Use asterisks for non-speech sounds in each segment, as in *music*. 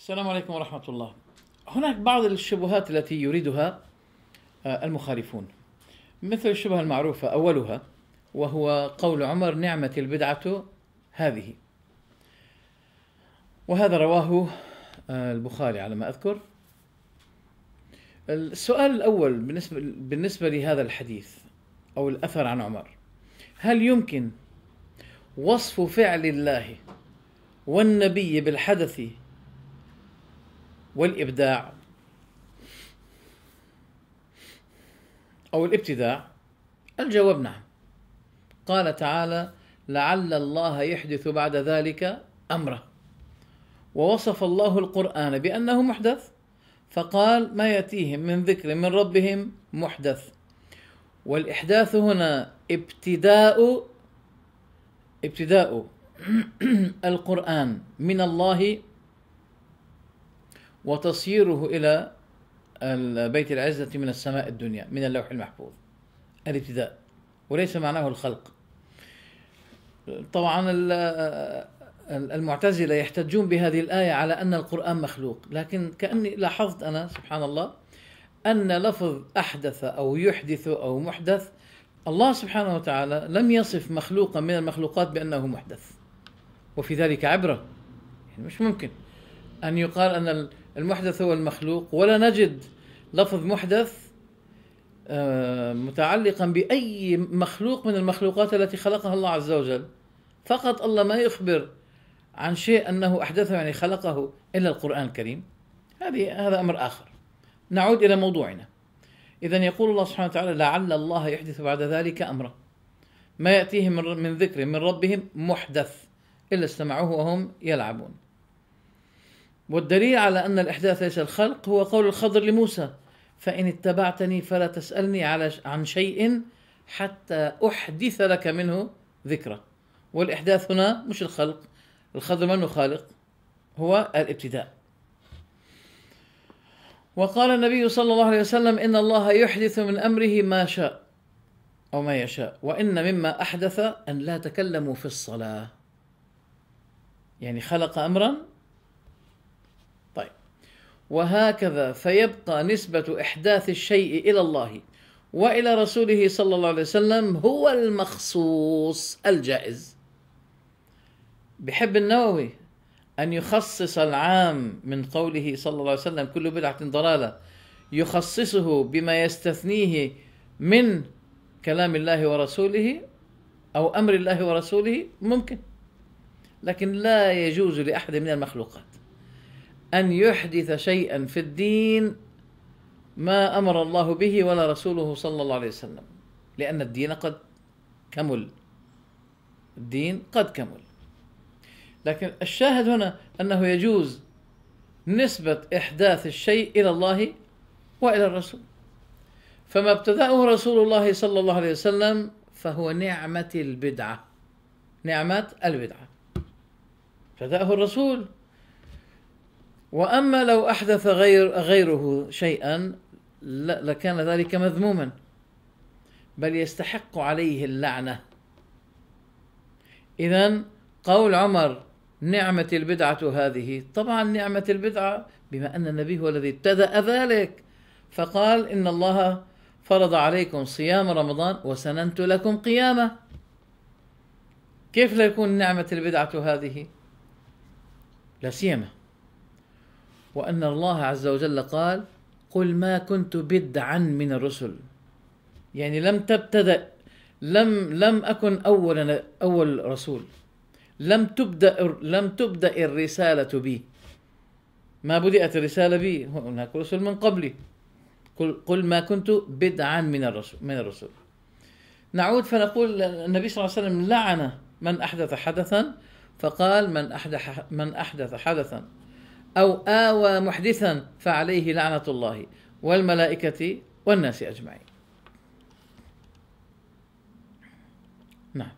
السلام عليكم ورحمة الله هناك بعض الشبهات التي يريدها آه، المخالفون مثل الشبهة المعروفة أولها وهو قول عمر نعمة البدعة هذه وهذا رواه آه، البخاري على ما أذكر السؤال الأول بالنسبة, بالنسبة لهذا الحديث أو الأثر عن عمر هل يمكن وصف فعل الله والنبي بالحدث والإبداع أو الابتداع الجواب نعم قال تعالى لعل الله يحدث بعد ذلك أمره ووصف الله القرآن بأنه محدث فقال ما يأتيهم من ذكر من ربهم محدث والإحداث هنا ابتداء ابتداء *clears throat* القرآن من الله وتصيره إلى بيت العزة من السماء الدنيا من اللوح المحفوظ الابتداء وليس معناه الخلق طبعا المعتزلة يحتجون بهذه الآية على أن القرآن مخلوق لكن كأني لاحظت أنا سبحان الله أن لفظ أحدث أو يحدث أو محدث الله سبحانه وتعالى لم يصف مخلوقا من المخلوقات بأنه محدث وفي ذلك عبرة يعني مش ممكن أن يقال أن المحدث هو المخلوق ولا نجد لفظ محدث آه، متعلقا باي مخلوق من المخلوقات التي خلقها الله عز وجل فقط الله ما يخبر عن شيء انه احدثه يعني خلقه الا القران الكريم هذه هذا امر اخر نعود الى موضوعنا اذا يقول الله سبحانه وتعالى لعل الله يحدث بعد ذلك امرا ما ياتيهم من ذكر من ربهم محدث الا استمعوه وهم يلعبون والدليل على أن الإحداث ليس الخلق هو قول الخضر لموسى فإن اتبعتني فلا تسألني على عن شيء حتى أحدث لك منه ذكرى والإحداث هنا مش الخلق الخضر منه خالق هو الابتداء وقال النبي صلى الله عليه وسلم إن الله يحدث من أمره ما شاء أو ما يشاء وإن مما أحدث أن لا تكلموا في الصلاة يعني خلق أمرا وهكذا فيبقى نسبة إحداث الشيء إلى الله وإلى رسوله صلى الله عليه وسلم هو المخصوص الجائز بحب النووي أن يخصص العام من قوله صلى الله عليه وسلم كل بدعة ضلالة يخصصه بما يستثنيه من كلام الله ورسوله أو أمر الله ورسوله ممكن لكن لا يجوز لأحد من المخلوقات أن يحدث شيئا في الدين ما أمر الله به ولا رسوله صلى الله عليه وسلم لأن الدين قد كمل الدين قد كمل لكن الشاهد هنا أنه يجوز نسبة إحداث الشيء إلى الله وإلى الرسول فما ابتدأه رسول الله صلى الله عليه وسلم فهو نعمة البدعة نعمة البدعة ابتدأه الرسول وأما لو أحدث غير غيره شيئا لكان ذلك مذموما بل يستحق عليه اللعنة إذا قول عمر نعمة البدعة هذه طبعا نعمة البدعة بما أن النبي هو الذي ابتدأ ذلك فقال إن الله فرض عليكم صيام رمضان وسننت لكم قيامه كيف لا يكون نعمة البدعة هذه لا سيما وأن الله عز وجل قال قل ما كنت بدعا من الرسل يعني لم تبتدأ لم لم أكن أول أول رسول لم تبدأ لم تبدأ الرسالة بي ما بدأت الرسالة بي هناك رسل من قبلي قل, قل ما كنت بدعا من الرسل من الرسل نعود فنقول النبي صلى الله عليه وسلم لعن من أحدث حدثا فقال من أحدث من أحدث حدثا أو آوى محدثا فعليه لعنة الله والملائكة والناس أجمعين نعم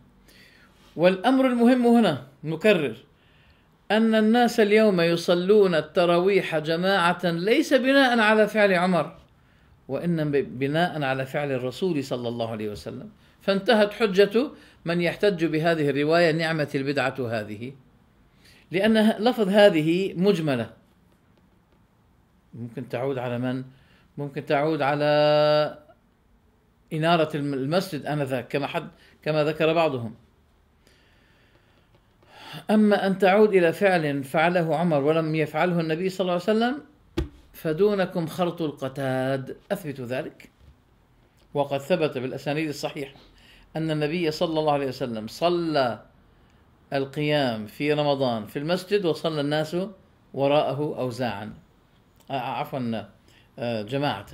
والأمر المهم هنا نكرر أن الناس اليوم يصلون التراويح جماعة ليس بناء على فعل عمر وإنما بناء على فعل الرسول صلى الله عليه وسلم فانتهت حجة من يحتج بهذه الرواية نعمة البدعة هذه لأن لفظ هذه مجملة ممكن تعود على من؟ ممكن تعود على إنارة المسجد آنذاك كما حد كما ذكر بعضهم أما أن تعود إلى فعل فعله عمر ولم يفعله النبي صلى الله عليه وسلم فدونكم خرط القتاد أثبتوا ذلك وقد ثبت بالأسانيد الصحيحة أن النبي صلى الله عليه وسلم صلى القيام في رمضان في المسجد وصلى الناس وراءه أوزاعا آه، آه، عفوا آه، جماعة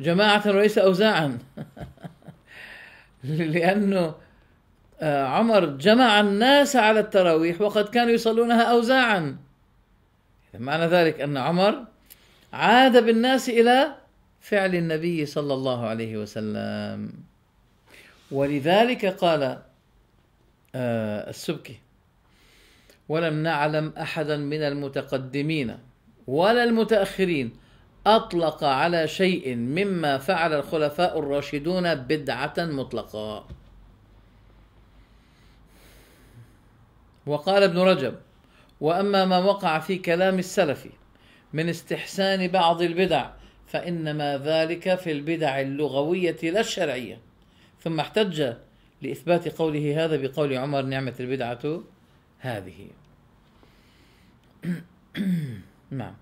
جماعة وليس أوزاعا *laughs* لأنه عمر جمع الناس على التراويح وقد كانوا يصلونها أوزاعا معنى ذلك أن عمر عاد بالناس إلى فعل النبي صلى الله عليه وسلم ولذلك قال آه، السبكي ولم نعلم احدا من المتقدمين ولا المتاخرين اطلق على شيء مما فعل الخلفاء الراشدون بدعه مطلقه وقال ابن رجب واما ما وقع في كلام السلف من استحسان بعض البدع فانما ذلك في البدع اللغويه لا الشرعيه ثم احتج لإثبات قوله هذا بقول عمر نعمة البدعة هذه *clears throat* نعم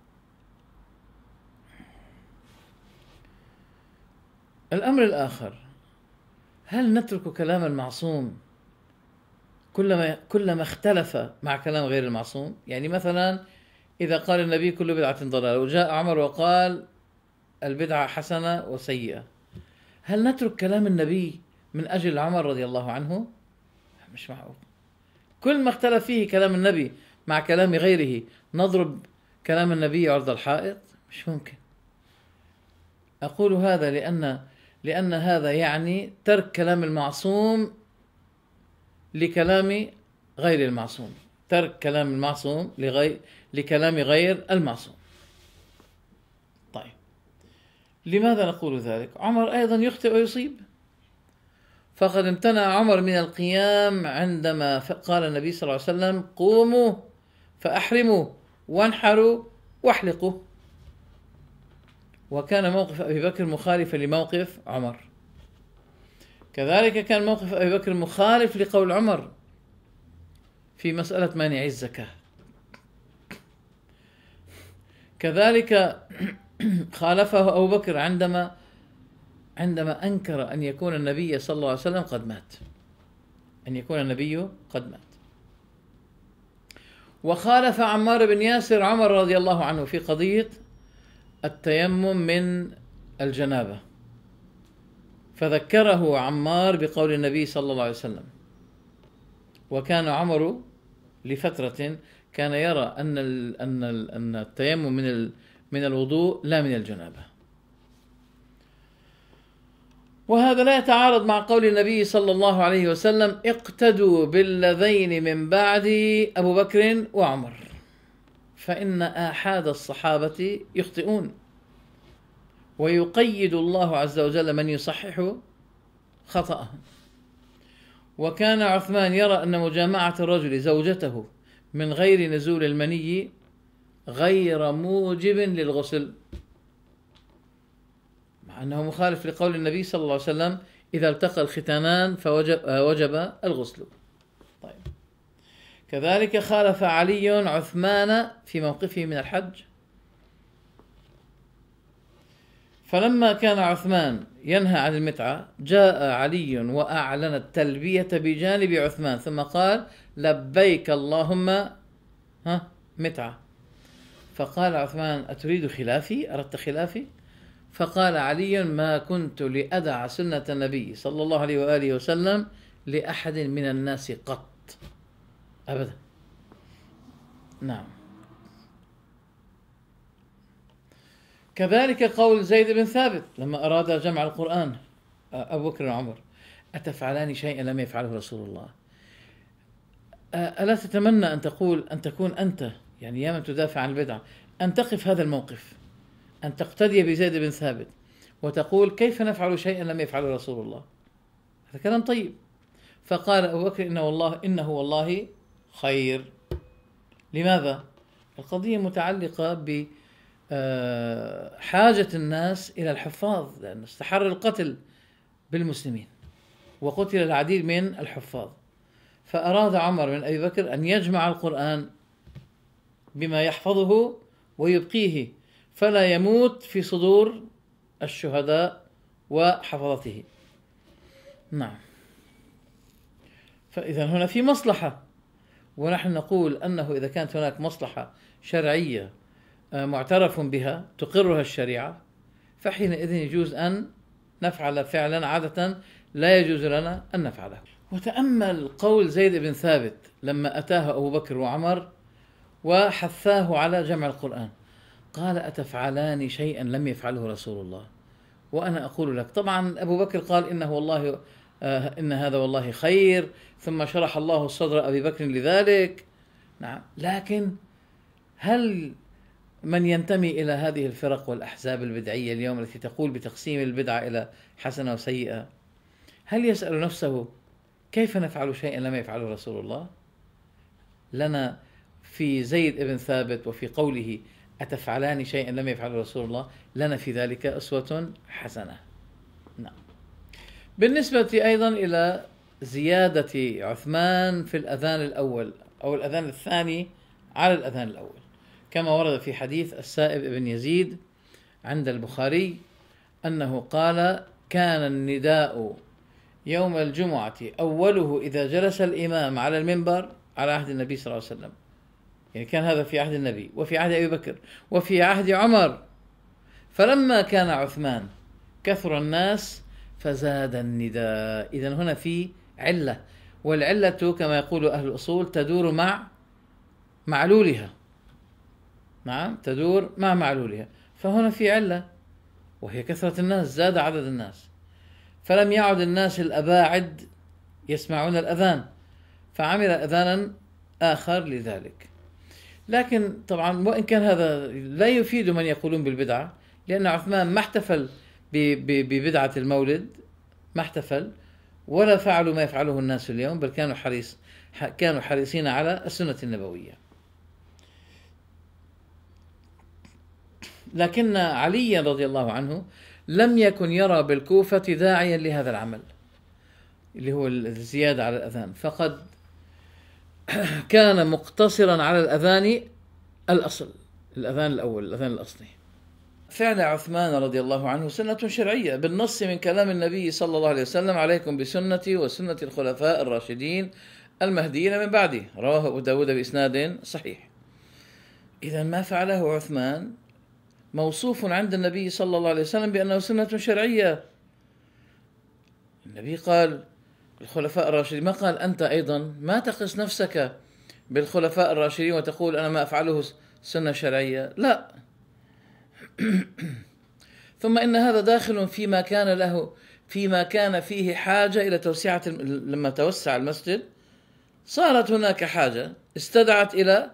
الأمر الآخر هل نترك كلام المعصوم كلما كلما اختلف مع كلام غير المعصوم يعني مثلا إذا قال النبي كل بدعة ضلالة وجاء عمر وقال البدعة حسنة وسيئة هل نترك كلام النبي من أجل عمر رضي الله عنه مش معقول كل ما اختلف فيه كلام النبي مع كلام غيره نضرب كلام النبي عرض الحائط مش ممكن أقول هذا لأن لأن هذا يعني ترك كلام المعصوم لكلام غير المعصوم ترك كلام المعصوم لغير لكلام غير المعصوم طيب لماذا نقول ذلك عمر أيضا يخطئ ويصيب فقد امتنع عمر من القيام عندما قال النبي صلى الله عليه وسلم قوموا فأحرموا وانحروا واحلقوا وكان موقف أبي بكر مخالفا لموقف عمر كذلك كان موقف أبي بكر مخالف لقول عمر في مسألة مانع الزكاة كذلك *clears throat* خالفه أبو بكر عندما عندما أنكر أن يكون النبي صلى الله عليه وسلم قد مات أن يكون النبي قد مات وخالف عمار بن ياسر عمر رضي الله عنه في قضية التيمم من الجنابة فذكره عمار بقول النبي صلى الله عليه وسلم وكان عمر لفترة كان يرى أن أن أن التيمم من من الوضوء لا من الجنابة وهذا لا يتعارض مع قول النبي صلى الله عليه وسلم اقتدوا بالذين من بعدي أبو بكر وعمر فإن آحاد الصحابة يخطئون ويقيد الله عز وجل من يصحح خطأه وكان عثمان يرى أن مجامعة الرجل زوجته من غير نزول المني غير موجب للغسل أنه مخالف لقول النبي صلى الله عليه وسلم إذا التقى الختانان فوجب آه، وجب الغسل طيب كذلك خالف علي عثمان في موقفه من الحج فلما كان عثمان ينهى عن المتعة جاء علي وأعلن التلبية بجانب عثمان ثم قال لبيك اللهم ها متعة فقال عثمان أتريد خلافي أردت خلافي فقال علي ما كنت لأدع سنة النبي صلى الله عليه وآله وسلم لأحد من الناس قط أبدا نعم كذلك قول زيد بن ثابت لما أراد جمع القرآن أبو بكر وعمر أتفعلان شيئا لم يفعله رسول الله ألا تتمنى أن تقول أن تكون أنت يعني يا من تدافع عن البدعة أن تقف هذا الموقف أن تقتدي بزيد بن ثابت وتقول كيف نفعل شيئا لم يفعله رسول الله هذا كلام طيب فقال أبو بكر إنه والله إنه والله خير لماذا؟ القضية متعلقة بحاجة آه، الناس إلى الحفاظ لأن استحر القتل بالمسلمين وقتل العديد من الحفاظ فأراد عمر بن أبي بكر أن يجمع القرآن بما يحفظه ويبقيه فلا يموت في صدور الشهداء وحفظته نعم فإذا هنا في مصلحة ونحن نقول أنه إذا كانت هناك مصلحة شرعية آه، معترف بها تقرها الشريعة فحينئذ يجوز أن نفعل فعلا عادة لا يجوز لنا أن نفعله وتأمل قول زيد بن ثابت لما أتاه أبو بكر وعمر وحثاه على جمع القرآن قال أتفعلان شيئا لم يفعله رسول الله وأنا أقول لك طبعا أبو بكر قال إنه والله آه, إن هذا والله خير ثم شرح الله صدر أبي بكر لذلك نعم لكن هل من ينتمي إلى هذه الفرق والأحزاب البدعية اليوم التي تقول بتقسيم البدعة إلى حسنة وسيئة هل يسأل نفسه كيف نفعل شيئا لم يفعله رسول الله لنا في زيد بن ثابت وفي قوله أتفعلان شيئا لم يفعله رسول الله لنا في ذلك أسوة حسنة نعم بالنسبة أيضا إلى زيادة عثمان في الأذان الأول أو الأذان الثاني على الأذان الأول كما ورد في حديث السائب بن يزيد عند البخاري أنه قال كان النداء يوم الجمعة أوله إذا جلس الإمام على المنبر على عهد النبي صلى الله عليه وسلم يعني كان هذا في عهد النبي وفي عهد أبي بكر وفي عهد عمر فلما كان عثمان كثر الناس فزاد النداء إذا هنا في علة والعلة كما يقول أهل الأصول تدور مع معلولها نعم تدور مع معلولها فهنا في علة وهي كثرة الناس زاد عدد الناس فلم يعد الناس الأباعد يسمعون الأذان فعمل أذانا آخر لذلك لكن طبعا وان كان هذا لا يفيد من يقولون بالبدعه لان عثمان ما احتفل ببدعه المولد ما احتفل ولا فعلوا ما يفعله الناس اليوم بل كانوا حريص كانوا حريصين على السنه النبويه لكن علي رضي الله عنه لم يكن يرى بالكوفه داعيا لهذا العمل اللي هو الزياده على الاذان فقد *clears throat* كان مقتصرا على الأذان الأصل الأذان الأول الأذان الأصلي فعل عثمان رضي الله عنه سنة شرعية بالنص من كلام النبي صلى الله عليه وسلم عليكم بسنتي وسنة الخلفاء الراشدين المهديين من بعدي رواه أبو داود بإسناد صحيح إذا ما فعله عثمان موصوف عند النبي صلى الله عليه وسلم بأنه سنة شرعية النبي قال الخلفاء الراشدين ما قال أنت أيضا ما تقص نفسك بالخلفاء الراشدين وتقول أنا ما أفعله سنة شرعية لا *clears throat* ثم إن هذا داخل فيما كان له فيما كان فيه حاجة إلى توسعة لما توسع المسجد صارت هناك حاجة استدعت إلى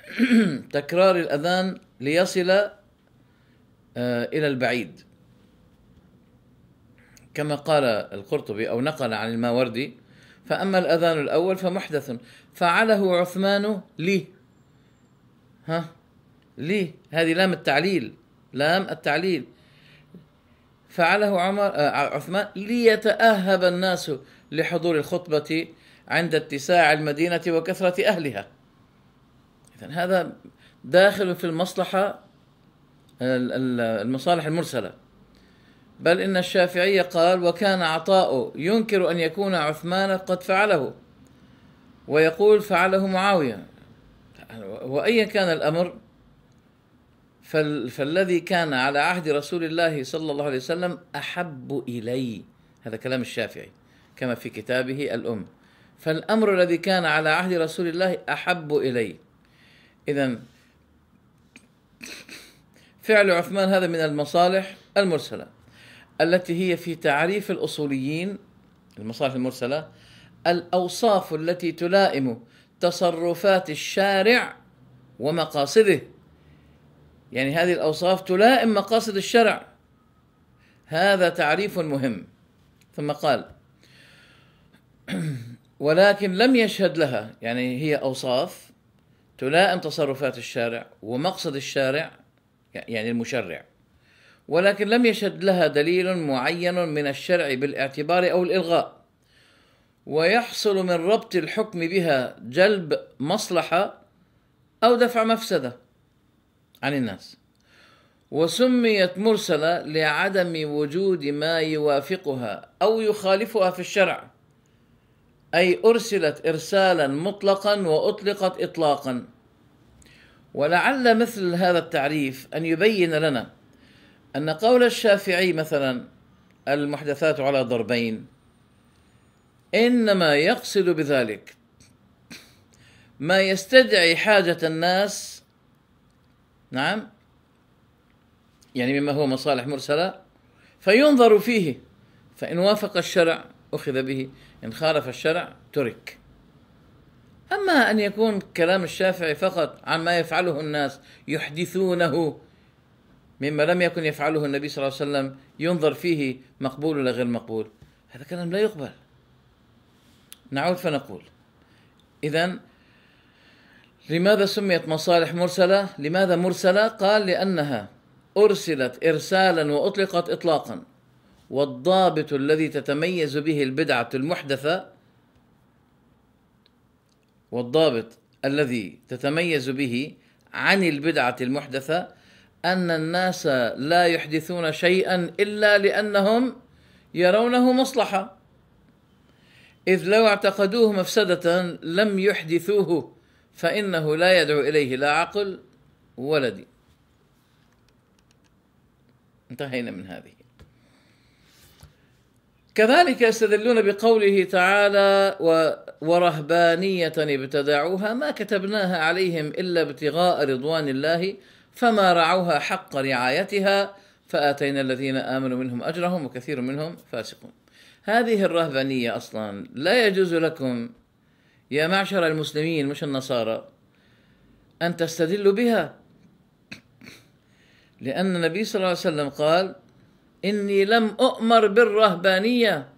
*clears throat* تكرار الأذان ليصل آه، إلى البعيد كما قال القرطبي أو نقل عن الماوردي فأما الأذان الأول فمحدث فعله عثمان لي ها لي هذه لام التعليل لام التعليل فعله عمر آه، عثمان ليتأهب الناس لحضور الخطبة عند اتساع المدينة وكثرة أهلها إذا هذا داخل في المصلحة المصالح المرسلة بل إن الشافعي قال وكان عطاء ينكر أن يكون عثمان قد فعله ويقول فعله معاوية وأيا كان الأمر فالذي كان على عهد رسول الله صلى الله عليه وسلم أحب إلي هذا كلام الشافعي كما في كتابه الأم فالأمر الذي كان على عهد رسول الله أحب إلي إذا فعل عثمان هذا من المصالح المرسله التي هي في تعريف الأصوليين المصالح المرسلة الأوصاف التي تلائم تصرفات الشارع ومقاصده يعني هذه الأوصاف تلائم مقاصد الشرع هذا تعريف مهم ثم قال *clears throat* ولكن لم يشهد لها يعني هي أوصاف تلائم تصرفات الشارع ومقصد الشارع يعني المشرع ولكن لم يشد لها دليل معين من الشرع بالاعتبار او الالغاء ويحصل من ربط الحكم بها جلب مصلحه او دفع مفسده عن الناس وسميت مرسله لعدم وجود ما يوافقها او يخالفها في الشرع اي ارسلت ارسالا مطلقا واطلقت اطلاقا ولعل مثل هذا التعريف ان يبين لنا أن قول الشافعي مثلا المحدثات على ضربين إنما يقصد بذلك ما يستدعي حاجة الناس نعم يعني مما هو مصالح مرسلة فينظر فيه فإن وافق الشرع أخذ به إن خالف الشرع ترك أما أن يكون كلام الشافعي فقط عن ما يفعله الناس يحدثونه مما لم يكن يفعله النبي صلى الله عليه وسلم ينظر فيه مقبول ولا غير مقبول هذا كلام لا يقبل نعود فنقول إذا لماذا سميت مصالح مرسلة لماذا مرسلة قال لأنها أرسلت إرسالا وأطلقت إطلاقا والضابط الذي تتميز به البدعة المحدثة والضابط الذي تتميز به عن البدعة المحدثة أن الناس لا يحدثون شيئا إلا لأنهم يرونه مصلحة إذ لو اعتقدوه مفسدة لم يحدثوه فإنه لا يدعو إليه لا عقل ولا دين انتهينا من هذه كذلك يستدلون بقوله تعالى و ورهبانية ابتدعوها ما كتبناها عليهم إلا ابتغاء رضوان الله فما رعوها حق رعايتها فآتينا الذين آمنوا منهم أجرهم وكثير منهم فاسقون هذه الرهبانية أصلا لا يجوز لكم يا معشر المسلمين مش النصارى أن تستدلوا بها لأن النبي صلى الله عليه وسلم قال إني لم أؤمر بالرهبانية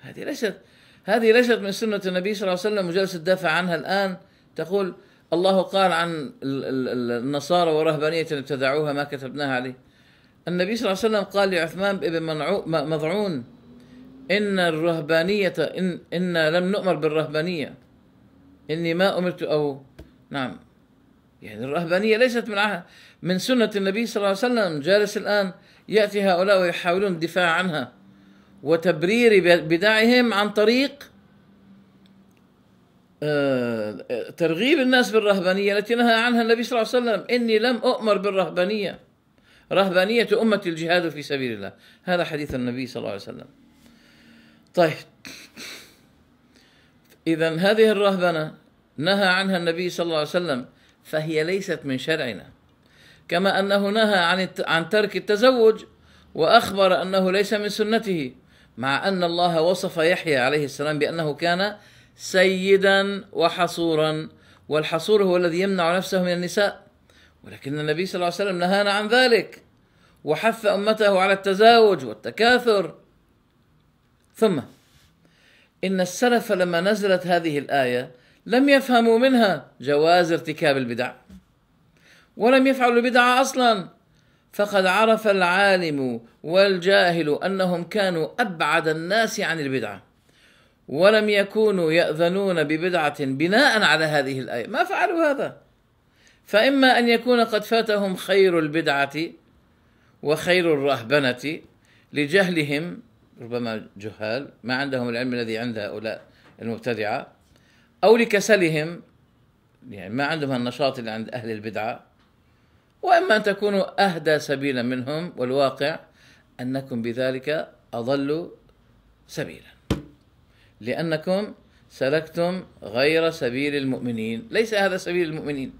هذه ليست هذه ليست من سنة النبي صلى الله عليه وسلم وجالس تدافع عنها الآن تقول الله قال عن النصارى ورهبانية ابتدعوها ما كتبناها عليه النبي صلى الله عليه وسلم قال لعثمان بن مضعون إن الرهبانية إن, إن لم نؤمر بالرهبانية إني ما أمرت أو نعم يعني الرهبانية ليست من عهد من سنة النبي صلى الله عليه وسلم جالس الآن يأتي هؤلاء ويحاولون الدفاع عنها وتبرير بدعهم عن طريق آه، آه، ترغيب الناس بالرهبانية التي نهى عنها النبي صلى الله عليه وسلم إني لم أؤمر بالرهبانية رهبانية أمة الجهاد في سبيل الله هذا حديث النبي صلى الله عليه وسلم طيب إذا هذه الرهبنة نهى عنها النبي صلى الله عليه وسلم فهي ليست من شرعنا كما أنه نهى عن عن ترك التزوج وأخبر أنه ليس من سنته مع أن الله وصف يحيى عليه السلام بأنه كان سيدا وحصورا والحصور هو الذي يمنع نفسه من النساء ولكن النبي صلى الله عليه وسلم نهانا عن ذلك وحث امته على التزاوج والتكاثر ثم ان السلف لما نزلت هذه الايه لم يفهموا منها جواز ارتكاب البدع ولم يفعلوا البدعه اصلا فقد عرف العالم والجاهل انهم كانوا ابعد الناس عن البدعه ولم يكونوا يأذنون ببدعة بناء على هذه الآية ما فعلوا هذا فإما أن يكون قد فاتهم خير البدعة وخير الرهبنة لجهلهم ربما جهال ما عندهم العلم الذي عند هؤلاء المبتدعة أو لكسلهم يعني ما عندهم النشاط اللي عند أهل البدعة وإما أن تكونوا أهدى سبيلا منهم والواقع أنكم بذلك أضلوا سبيلا لأنكم سلكتم غير سبيل المؤمنين ليس هذا سبيل المؤمنين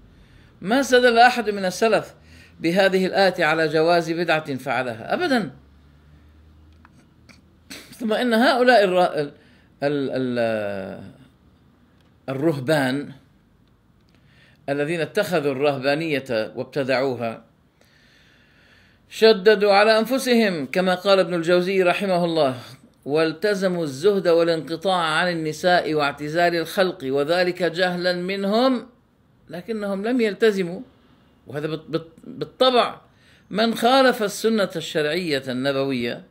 ما استدل أحد من السلف بهذه الآية على جواز بدعة فعلها أبدا ثم إن هؤلاء الر... ال... ال... الرهبان الذين اتخذوا الرهبانية وابتدعوها شددوا على أنفسهم كما قال ابن الجوزي رحمه الله والتزموا الزهد والانقطاع عن النساء واعتزال الخلق وذلك جهلا منهم لكنهم لم يلتزموا وهذا بالطبع من خالف السنة الشرعية النبوية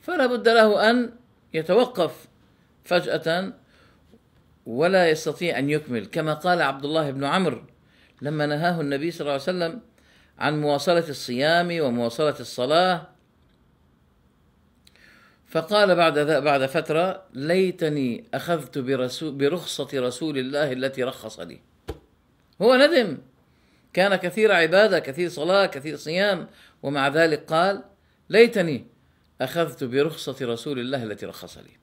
فلا بد له أن يتوقف فجأة ولا يستطيع أن يكمل كما قال عبد الله بن عمرو لما نهاه النبي صلى الله عليه وسلم عن مواصلة الصيام ومواصلة الصلاة فقال بعد بعد فترة ليتني أخذت برسول برخصة رسول الله التي رخص لي هو ندم كان كثير عبادة كثير صلاة كثير صيام ومع ذلك قال ليتني أخذت برخصة رسول الله التي رخص لي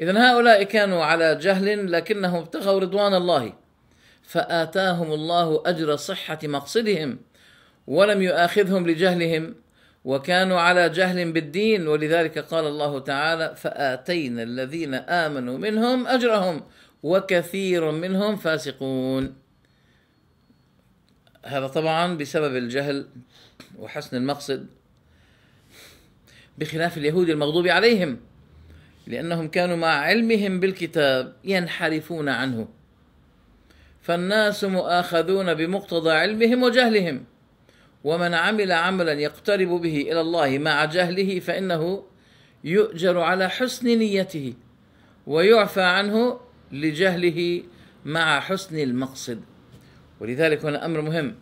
إذا هؤلاء كانوا على جهل لكنهم ابتغوا رضوان الله فآتاهم الله أجر صحة مقصدهم ولم يؤاخذهم لجهلهم وكانوا على جهل بالدين ولذلك قال الله تعالى فاتينا الذين امنوا منهم اجرهم وكثير منهم فاسقون هذا طبعا بسبب الجهل وحسن المقصد بخلاف اليهود المغضوب عليهم لانهم كانوا مع علمهم بالكتاب ينحرفون عنه فالناس مؤاخذون بمقتضى علمهم وجهلهم ومن عمل عملا يقترب به الى الله مع جهله فانه يؤجر على حسن نيته ويعفى عنه لجهله مع حسن المقصد ولذلك هنا امر مهم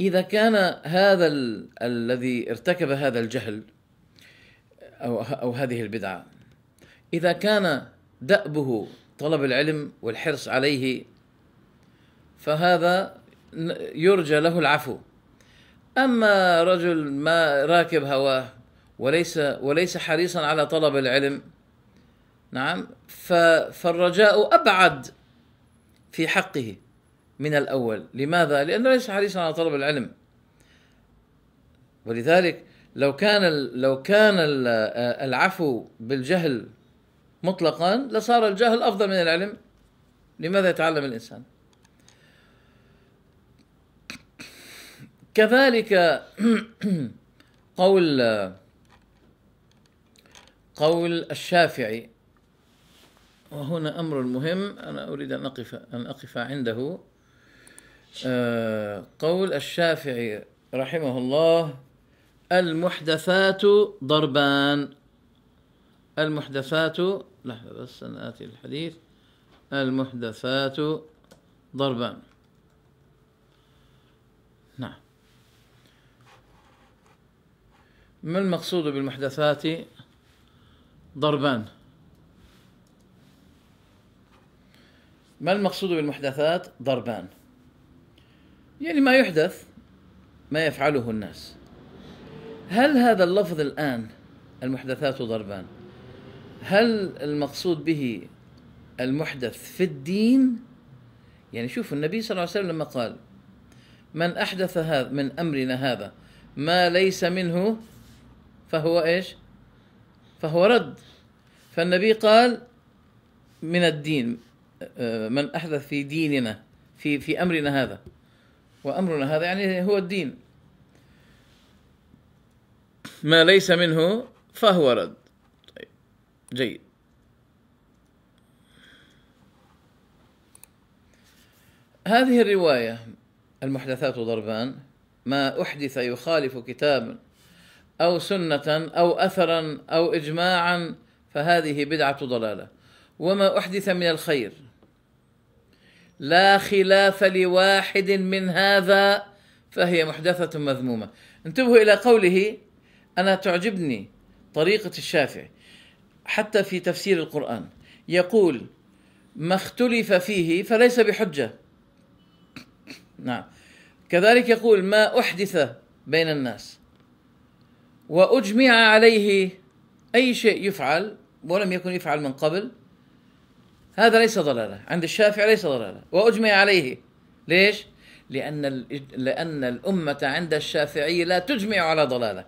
اذا كان هذا ال- الذي ارتكب هذا الجهل او او هذه البدعه اذا كان دأبه طلب العلم والحرص عليه فهذا يرجى له العفو أما رجل ما راكب هواه وليس وليس حريصا على طلب العلم نعم فالرجاء أبعد في حقه من الأول لماذا؟ لأنه ليس حريصا على طلب العلم ولذلك لو كان لو كان العفو بالجهل مطلقا لصار الجهل أفضل من العلم لماذا يتعلم الإنسان؟ كذلك *clears throat* قول قول الشافعي وهنا أمر مهم أنا أريد أن أقف أن أقف عنده آه، قول الشافعي رحمه الله المحدثات ضربان المحدثات لحظة بس أنا آتي الحديث المحدثات ضربان ما المقصود بالمحدثات ضربان ما المقصود بالمحدثات ضربان يعني ما يحدث ما يفعله الناس هل هذا اللفظ الآن المحدثات ضربان هل المقصود به المحدث في الدين يعني شوف النبي صلى الله عليه وسلم لما قال من أحدث هذا من أمرنا هذا ما ليس منه فهو ايش فهو رد فالنبي قال من الدين من احدث في ديننا في في امرنا هذا وامرنا هذا يعني هو الدين ما ليس منه فهو رد طيب جيد هذه الروايه المحدثات ضربان ما احدث يخالف كتاب أو سنة أو أثرا أو إجماعا فهذه بدعة ضلالة وما أحدث من الخير لا خلاف لواحد من هذا فهي محدثة مذمومة انتبهوا إلى قوله أنا تعجبني طريقة الشافعي حتى في تفسير القرآن يقول ما اختلف فيه فليس بحجة نعم كذلك يقول ما أحدث بين الناس وأجمع عليه أي شيء يفعل ولم يكن يفعل من قبل هذا ليس ضلالة عند الشافعي ليس ضلالة وأجمع عليه ليش؟ لأن لأن الأمة عند الشافعي لا تجمع على ضلالة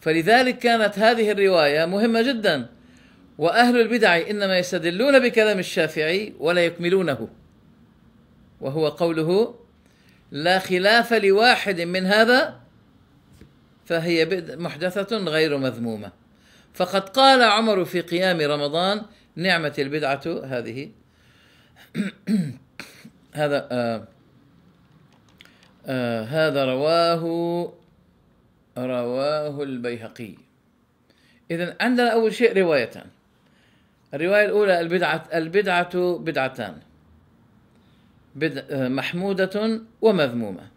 فلذلك كانت هذه الرواية مهمة جدا وأهل البدع إنما يستدلون بكلام الشافعي ولا يكملونه وهو قوله لا خلاف لواحد من هذا فهي محدثة غير مذمومة فقد قال عمر في قيام رمضان نعمة البدعة هذه *clears throat* هذا آه آه هذا رواه رواه البيهقي إذا عندنا أول شيء روايتان الرواية الأولى البدعة البدعة بدعتان بدع آه، محمودة ومذمومة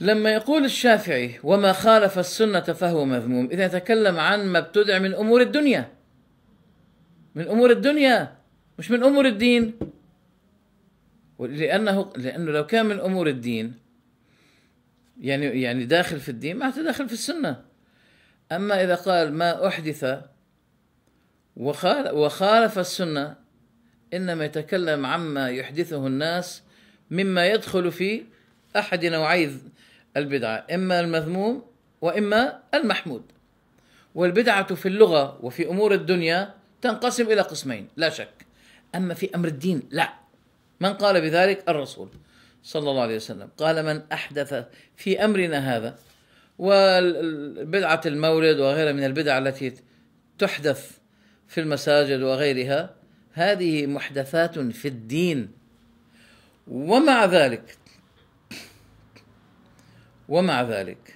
لما يقول الشافعي وما خالف السنة فهو مذموم إذا تكلم عن ما ابتدع من أمور الدنيا من أمور الدنيا مش من أمور الدين لأنه لأنه لو كان من أمور الدين يعني يعني داخل في الدين معناته داخل في السنة أما إذا قال ما أحدث وخالف السنة إنما يتكلم عما يحدثه الناس مما يدخل في أحد نوعي البدعة إما المذموم وإما المحمود والبدعة في اللغة وفي أمور الدنيا تنقسم إلى قسمين لا شك أما في أمر الدين لا من قال بذلك الرسول صلى الله عليه وسلم قال من أحدث في أمرنا هذا وبدعة المولد وغيرها من البدع التي تحدث في المساجد وغيرها هذه محدثات في الدين ومع ذلك ومع ذلك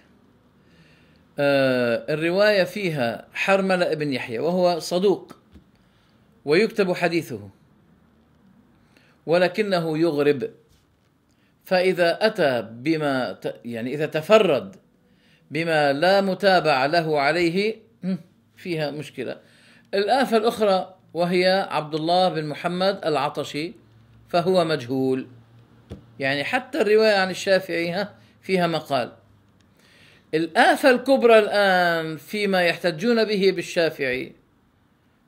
آه، الرواية فيها حرملة ابن يحيى وهو صدوق ويكتب حديثه ولكنه يغرب فإذا أتى بما يعني إذا تفرد بما لا متابعة له عليه فيها مشكلة الآفة الأخرى وهي عبد الله بن محمد العطشي فهو مجهول يعني حتى الرواية عن الشافعي ها فيها مقال الآفة الكبرى الآن فيما يحتجون به بالشافعي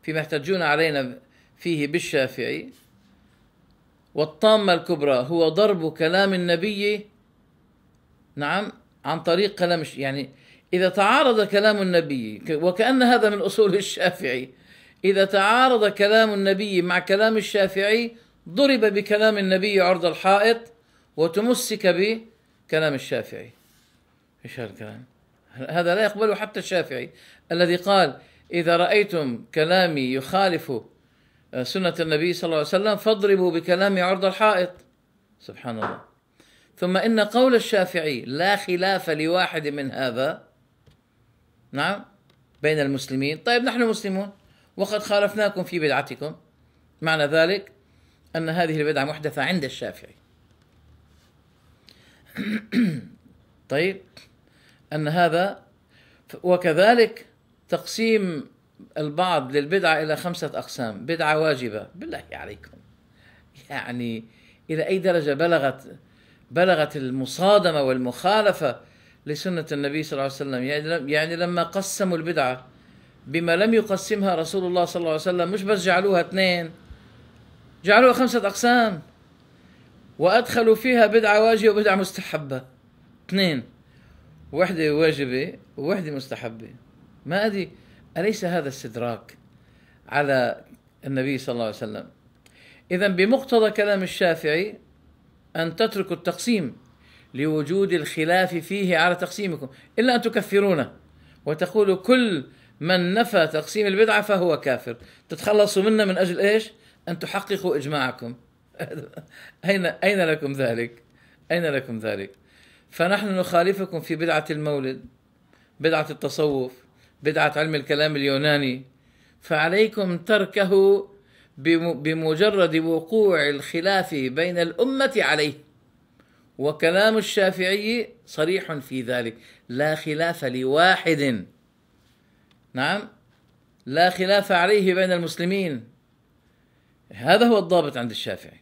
فيما يحتجون علينا فيه بالشافعي والطامة الكبرى هو ضرب كلام النبي نعم عن طريق كلام يعني إذا تعارض كلام النبي وكأن هذا من أصول الشافعي إذا تعارض كلام النبي مع كلام الشافعي ضرب بكلام النبي عرض الحائط وتمسك به كلام الشافعي ايش هالكلام هذا لا يقبله حتى الشافعي الذي قال اذا رايتم كلامي يخالف آه، سنه النبي صلى الله عليه وسلم فاضربوا بكلامي عرض الحائط سبحان الله ثم ان قول الشافعي لا خلاف لواحد من هذا نعم بين المسلمين طيب نحن مسلمون وقد خالفناكم في بدعتكم معنى ذلك ان هذه البدعه محدثه عند الشافعي *clears throat* طيب أن هذا وكذلك تقسيم البعض للبدعة إلى خمسة أقسام بدعة واجبة بالله عليكم يعني إلى أي درجة بلغت بلغت المصادمة والمخالفة لسنة النبي صلى الله عليه وسلم يعني, يعني لما قسموا البدعة بما لم يقسمها رسول الله صلى الله عليه وسلم مش بس جعلوها اثنين جعلوها خمسة أقسام وأدخلوا فيها بدعة واجبة وبدعة مستحبة اثنين وحدة واجبة ووحدة مستحبة ما أدري أليس هذا استدراك على النبي صلى الله عليه وسلم إذا بمقتضى كلام الشافعي أن تتركوا التقسيم لوجود الخلاف فيه على تقسيمكم إلا أن تكفرونه وتقولوا كل من نفى تقسيم البدعة فهو كافر تتخلصوا منا من أجل إيش أن تحققوا إجماعكم *laughs* أين أين لكم ذلك؟ أين لكم ذلك؟ فنحن نخالفكم في بدعة المولد بدعة التصوف بدعة علم الكلام اليوناني فعليكم تركه بمجرد وقوع الخلاف بين الأمة عليه وكلام الشافعي صريح في ذلك لا خلاف لواحد نعم لا خلاف عليه بين المسلمين هذا هو الضابط عند الشافعي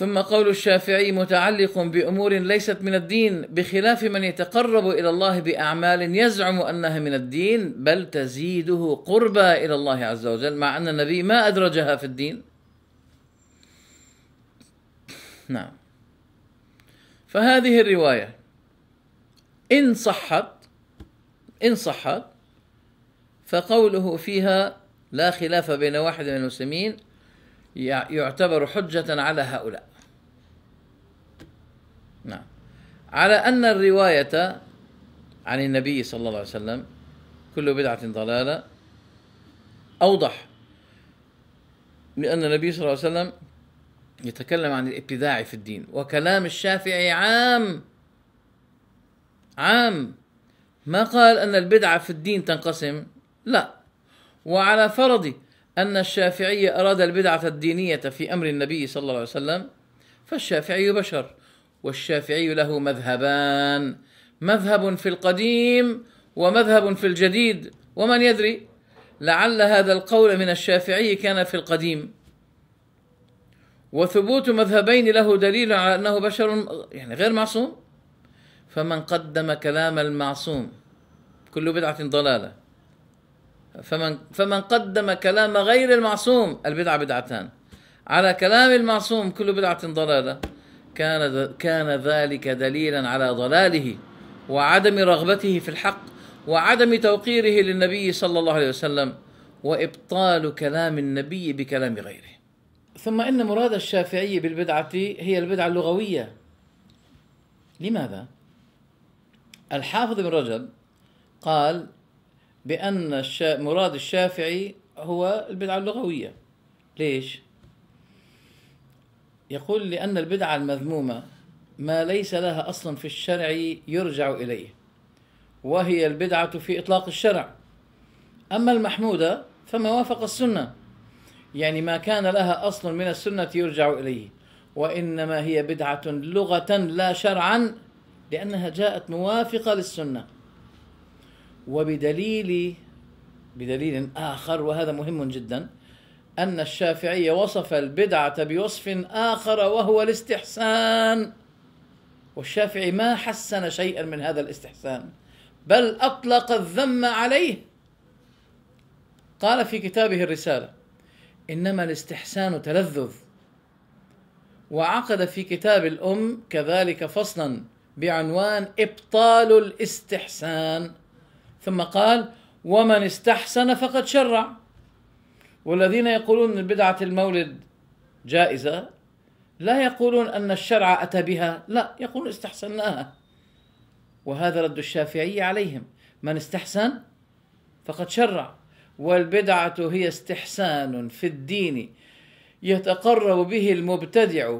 ثم قول الشافعي متعلق بامور ليست من الدين بخلاف من يتقرب الى الله باعمال يزعم انها من الدين بل تزيده قربا الى الله عز وجل مع ان النبي ما ادرجها في الدين نعم فهذه الروايه ان صحت ان صحت فقوله فيها لا خلاف بين واحد من المسلمين يعتبر حجة على هؤلاء على أن الرواية عن النبي صلى الله عليه وسلم كل بدعة ضلالة أوضح لأن النبي صلى الله عليه وسلم يتكلم عن الابتداع في الدين وكلام الشافعي عام عام ما قال أن البدعة في الدين تنقسم لا وعلى فرض أن الشافعي أراد البدعة الدينية في أمر النبي صلى الله عليه وسلم فالشافعي بشر والشافعي له مذهبان مذهب في القديم ومذهب في الجديد ومن يدري لعل هذا القول من الشافعي كان في القديم وثبوت مذهبين له دليل على انه بشر يعني غير معصوم فمن قدم كلام المعصوم كل بدعة ضلالة فمن فمن قدم كلام غير المعصوم البدعة بدعتان على كلام المعصوم كل بدعة ضلالة كان كان ذلك دليلا على ضلاله وعدم رغبته في الحق وعدم توقيره للنبي صلى الله عليه وسلم وابطال كلام النبي بكلام غيره ثم ان مراد الشافعي بالبدعه هي البدعه اللغويه لماذا الحافظ بن رجب قال بان مراد الشافعي هو البدعه اللغويه ليش يقول لأن البدعة المذمومة ما ليس لها أصلا في الشرع يرجع إليه وهي البدعة في إطلاق الشرع أما المحمودة فما وافق السنة يعني ما كان لها أصل من السنة يرجع إليه وإنما هي بدعة لغة لا شرعا لأنها جاءت موافقة للسنة وبدليل بدليل آخر وهذا مهم جدا أن الشافعي وصف البدعة بوصف آخر وهو الاستحسان والشافعي ما حسن شيئا من هذا الاستحسان بل أطلق الذم عليه قال في كتابه الرسالة إنما الاستحسان تلذذ وعقد في كتاب الأم كذلك فصلا بعنوان إبطال الاستحسان ثم قال ومن استحسن فقد شرع والذين يقولون ان بدعه المولد جائزه لا يقولون ان الشرع اتى بها لا يقولون استحسناها وهذا رد الشافعي عليهم من استحسن فقد شرع والبدعه هي استحسان في الدين يتقرب به المبتدع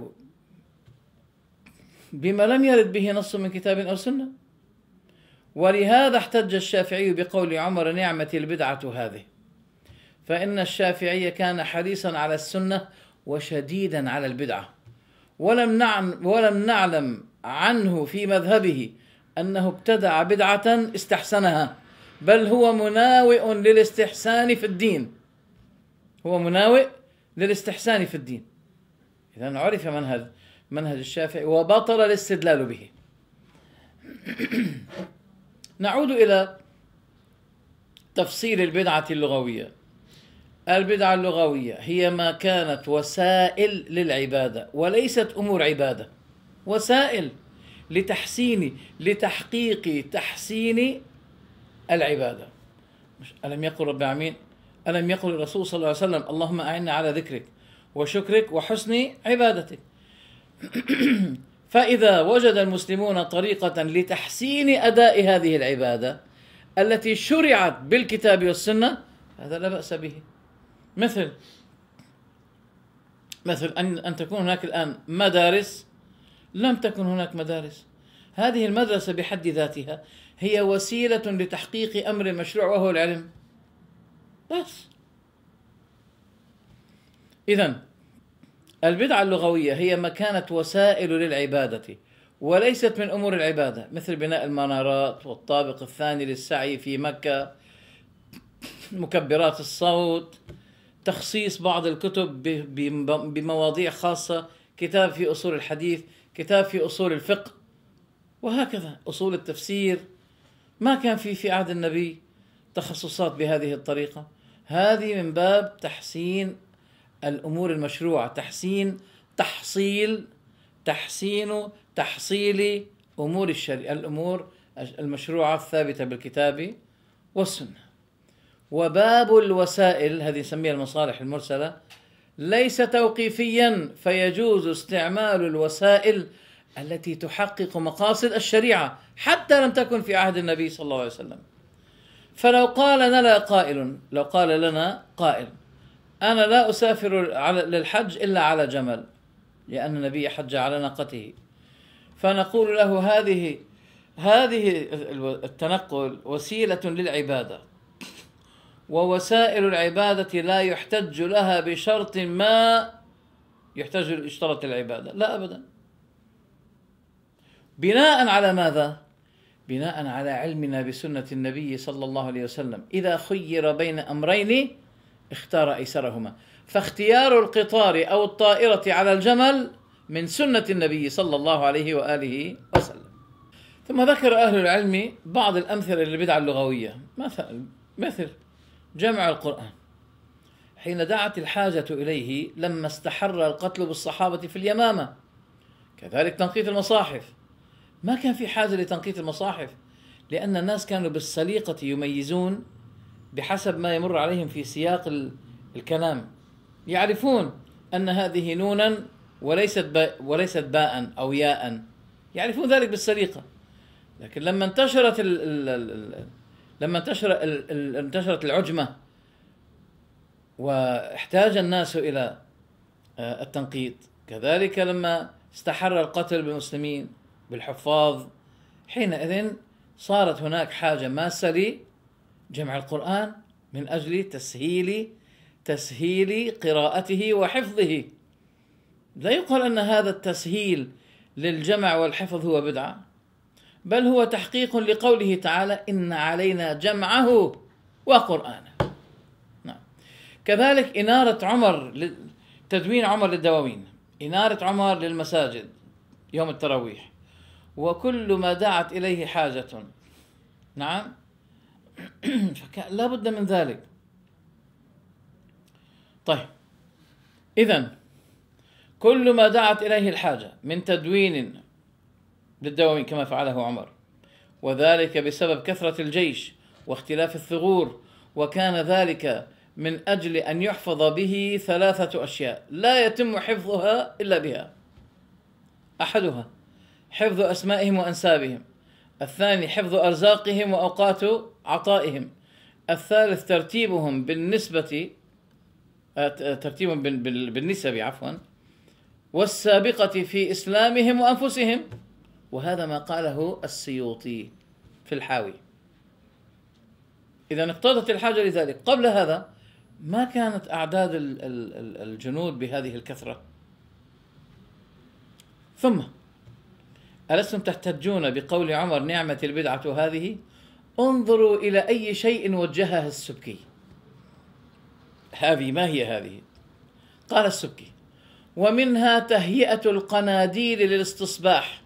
بما لم يرد به نص من كتاب او سنه ولهذا احتج الشافعي بقول عمر نعمه البدعه هذه فإن الشافعي كان حريصا على السنة وشديدا على البدعة ولم نعم ولم نعلم عنه في مذهبه أنه ابتدع بدعة استحسنها بل هو مناوئ للاستحسان في الدين هو مناوئ للاستحسان في الدين إذا عرف منهج منهج الشافعي وبطل الاستدلال به *clears throat* نعود إلى تفصيل البدعة اللغوية البدعة اللغوية هي ما كانت وسائل للعبادة وليست أمور عبادة وسائل لتحسين لتحقيق تحسين العبادة مش ألم يقل رب العالمين ألم يقل الرسول صلى الله عليه وسلم اللهم أعنا على ذكرك وشكرك وحسن عبادتك *clears throat* فإذا وجد المسلمون طريقة لتحسين أداء هذه العبادة التي شرعت بالكتاب والسنة هذا لا بأس به مثل مثل أن أن تكون هناك الآن مدارس لم تكن هناك مدارس هذه المدرسة بحد ذاتها هي وسيلة لتحقيق أمر مشروع وهو العلم بس إذا البدعة اللغوية هي ما كانت وسائل للعبادة وليست من أمور العبادة مثل بناء المنارات والطابق الثاني للسعي في مكة مكبرات الصوت تخصيص بعض الكتب بمواضيع خاصة كتاب في أصول الحديث كتاب في أصول الفقه وهكذا أصول التفسير ما كان في في عهد النبي تخصصات بهذه الطريقة هذه من باب تحسين الأمور المشروعة تحسين تحصيل تحسين تحصيل أمور الشريعة الأمور المشروعة الثابتة بالكتاب والسنة وباب الوسائل هذه نسميها المصالح المرسله ليس توقيفيا فيجوز استعمال الوسائل التي تحقق مقاصد الشريعه حتى لم تكن في عهد النبي صلى الله عليه وسلم فلو قال لنا قائل لو قال لنا قائل انا لا اسافر للحج الا على جمل لان النبي حج على ناقته فنقول له هذه هذه التنقل وسيله للعباده ووسائل العبادة لا يحتج لها بشرط ما يحتج اشترط العبادة لا أبدا بناء على ماذا؟ بناء على علمنا بسنة النبي صلى الله عليه وسلم إذا خير بين أمرين اختار أيسرهما فاختيار القطار أو الطائرة على الجمل من سنة النبي صلى الله عليه وآله وسلم ثم ذكر أهل العلم بعض الأمثلة للبدعة اللغوية مثل مثل جمع القرآن حين دعت الحاجة إليه لما استحر القتل بالصحابة في اليمامة كذلك تنقيط المصاحف ما كان في حاجة لتنقيط المصاحف لأن الناس كانوا بالسليقة يميزون بحسب ما يمر عليهم في سياق الكلام يعرفون أن هذه نونا وليست با وليست باء أو ياء يعرفون ذلك بالسليقة لكن لما انتشرت لما انتشر انتشرت العجمه واحتاج الناس الى آه، التنقيط كذلك لما استحر القتل بالمسلمين بالحفاظ حينئذ صارت هناك حاجه ماسه لجمع القران من اجل تسهيل تسهيل قراءته وحفظه لا يقال ان هذا التسهيل للجمع والحفظ هو بدعه بل هو تحقيق لقوله تعالى إن علينا جمعه وقرآنه نعم. كذلك إنارة عمر تدوين عمر للدواوين إنارة عمر للمساجد يوم التراويح وكل ما دعت إليه حاجة نعم *clears throat* لا بد من ذلك طيب إذا كل ما دعت إليه الحاجة من تدوين للدواوين كما فعله عمر وذلك بسبب كثرة الجيش واختلاف الثغور وكان ذلك من أجل أن يحفظ به ثلاثة أشياء لا يتم حفظها إلا بها أحدها حفظ أسمائهم وأنسابهم الثاني حفظ أرزاقهم وأوقات عطائهم الثالث ترتيبهم بالنسبة آه، ترتيبهم بالنسب عفوا والسابقة في إسلامهم وأنفسهم وهذا ما قاله السيوطي في الحاوي إذا اقتضت الحاجة لذلك قبل هذا ما كانت أعداد الجنود بهذه الكثرة ثم ألستم تحتجون بقول عمر نعمة البدعة هذه انظروا إلى أي شيء وجهها السبكي هذه ما هي هذه قال السبكي ومنها تهيئة القناديل للاستصباح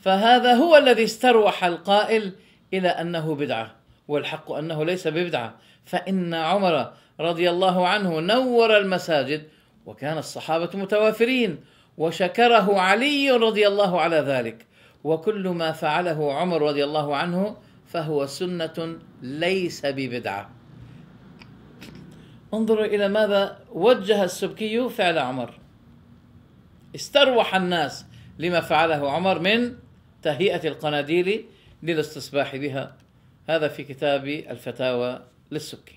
فهذا هو الذي استروح القائل إلى أنه بدعة والحق أنه ليس ببدعة فإن عمر رضي الله عنه نور المساجد وكان الصحابة متوافرين وشكره علي رضي الله على ذلك وكل ما فعله عمر رضي الله عنه فهو سنة ليس ببدعة انظروا إلى ماذا وجه السبكي فعل عمر استروح الناس لما فعله عمر من تهيئة القناديل للاستصباح بها هذا في كتاب الفتاوى للسكي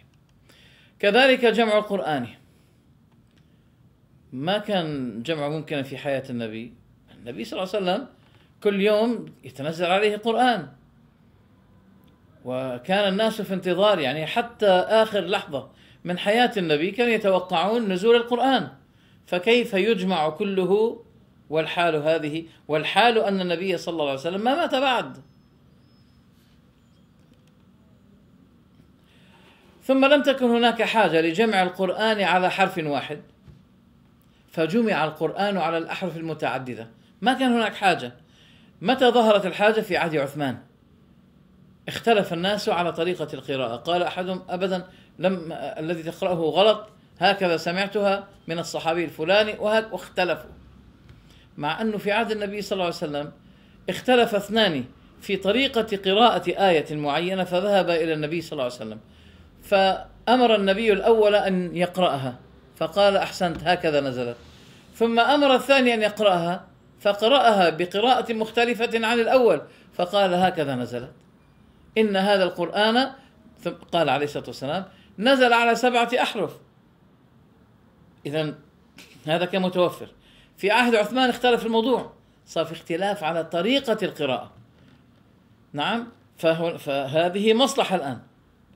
كذلك جمع القرآن ما كان جمع ممكنا في حياة النبي النبي صلى الله عليه وسلم كل يوم يتنزل عليه قرآن وكان الناس في انتظار يعني حتى آخر لحظة من حياة النبي كانوا يتوقعون نزول القرآن فكيف يجمع كله والحال هذه والحال أن النبي صلى الله عليه وسلم ما مات بعد ثم لم تكن هناك حاجة لجمع القرآن على حرف واحد فجمع القرآن على الأحرف المتعددة ما كان هناك حاجة متى ظهرت الحاجة في عهد عثمان اختلف الناس على طريقة القراءة قال أحدهم أبدا لم الذي تقرأه غلط هكذا سمعتها من الصحابي الفلاني وهكذا مع أنه في عهد النبي صلى الله عليه وسلم اختلف اثنان في طريقة قراءة آية معينة فذهب إلى النبي صلى الله عليه وسلم فأمر النبي الأول أن يقرأها فقال أحسنت هكذا نزلت ثم أمر الثاني أن يقرأها فقرأها بقراءة مختلفة عن الأول فقال هكذا نزلت إن هذا القرآن قال عليه الصلاة والسلام نزل على سبعة أحرف إذا هذا كمتوفر في عهد عثمان اختلف الموضوع صار في اختلاف على طريقة القراءة نعم فهذه مصلحة الآن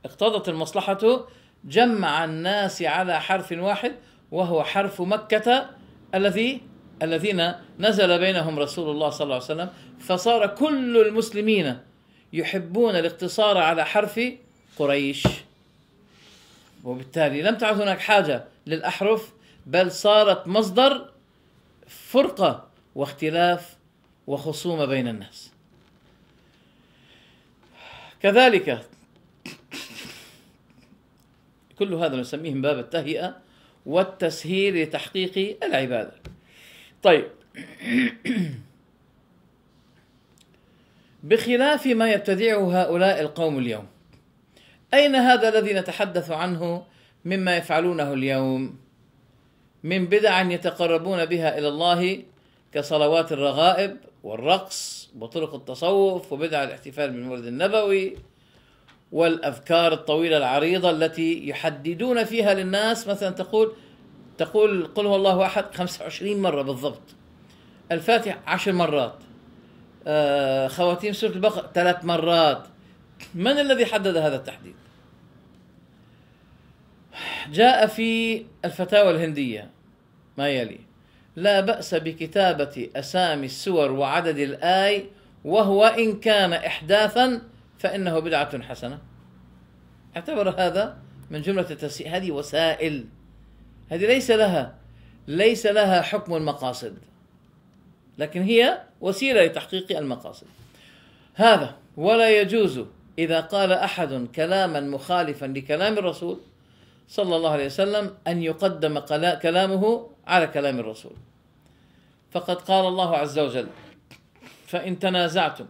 اقتضت المصلحة جمع الناس على حرف واحد وهو حرف مكة الذي الذين نزل بينهم رسول الله صلى الله عليه وسلم فصار كل المسلمين يحبون الاقتصار على حرف قريش وبالتالي لم تعد هناك حاجة للأحرف بل صارت مصدر فرقة واختلاف وخصومة بين الناس كذلك كل هذا نسميه من باب التهيئة والتسهيل لتحقيق العبادة طيب بخلاف ما يبتدعه هؤلاء القوم اليوم أين هذا الذي نتحدث عنه مما يفعلونه اليوم من بدع يتقربون بها إلى الله كصلوات الرغائب والرقص وطرق التصوف وبدع الاحتفال بالمولد النبوي والأذكار الطويلة العريضة التي يحددون فيها للناس مثلا تقول تقول قل هو الله أحد 25 مرة بالضبط الفاتح عشر مرات آه، خواتيم سورة البقرة ثلاث مرات من الذي حدد هذا التحديد جاء في الفتاوى الهندية ما يلي لا بأس بكتابة أسامي السور وعدد الآي وهو إن كان إحداثا فإنه بدعة حسنة اعتبر هذا من جملة التسهيل هذه وسائل هذه ليس لها ليس لها حكم المقاصد لكن هي وسيلة لتحقيق المقاصد هذا ولا يجوز إذا قال أحد كلاما مخالفا لكلام الرسول صلى الله عليه وسلم أن يقدم كلامه على كلام الرسول فقد قال الله عز وجل فإن تنازعتم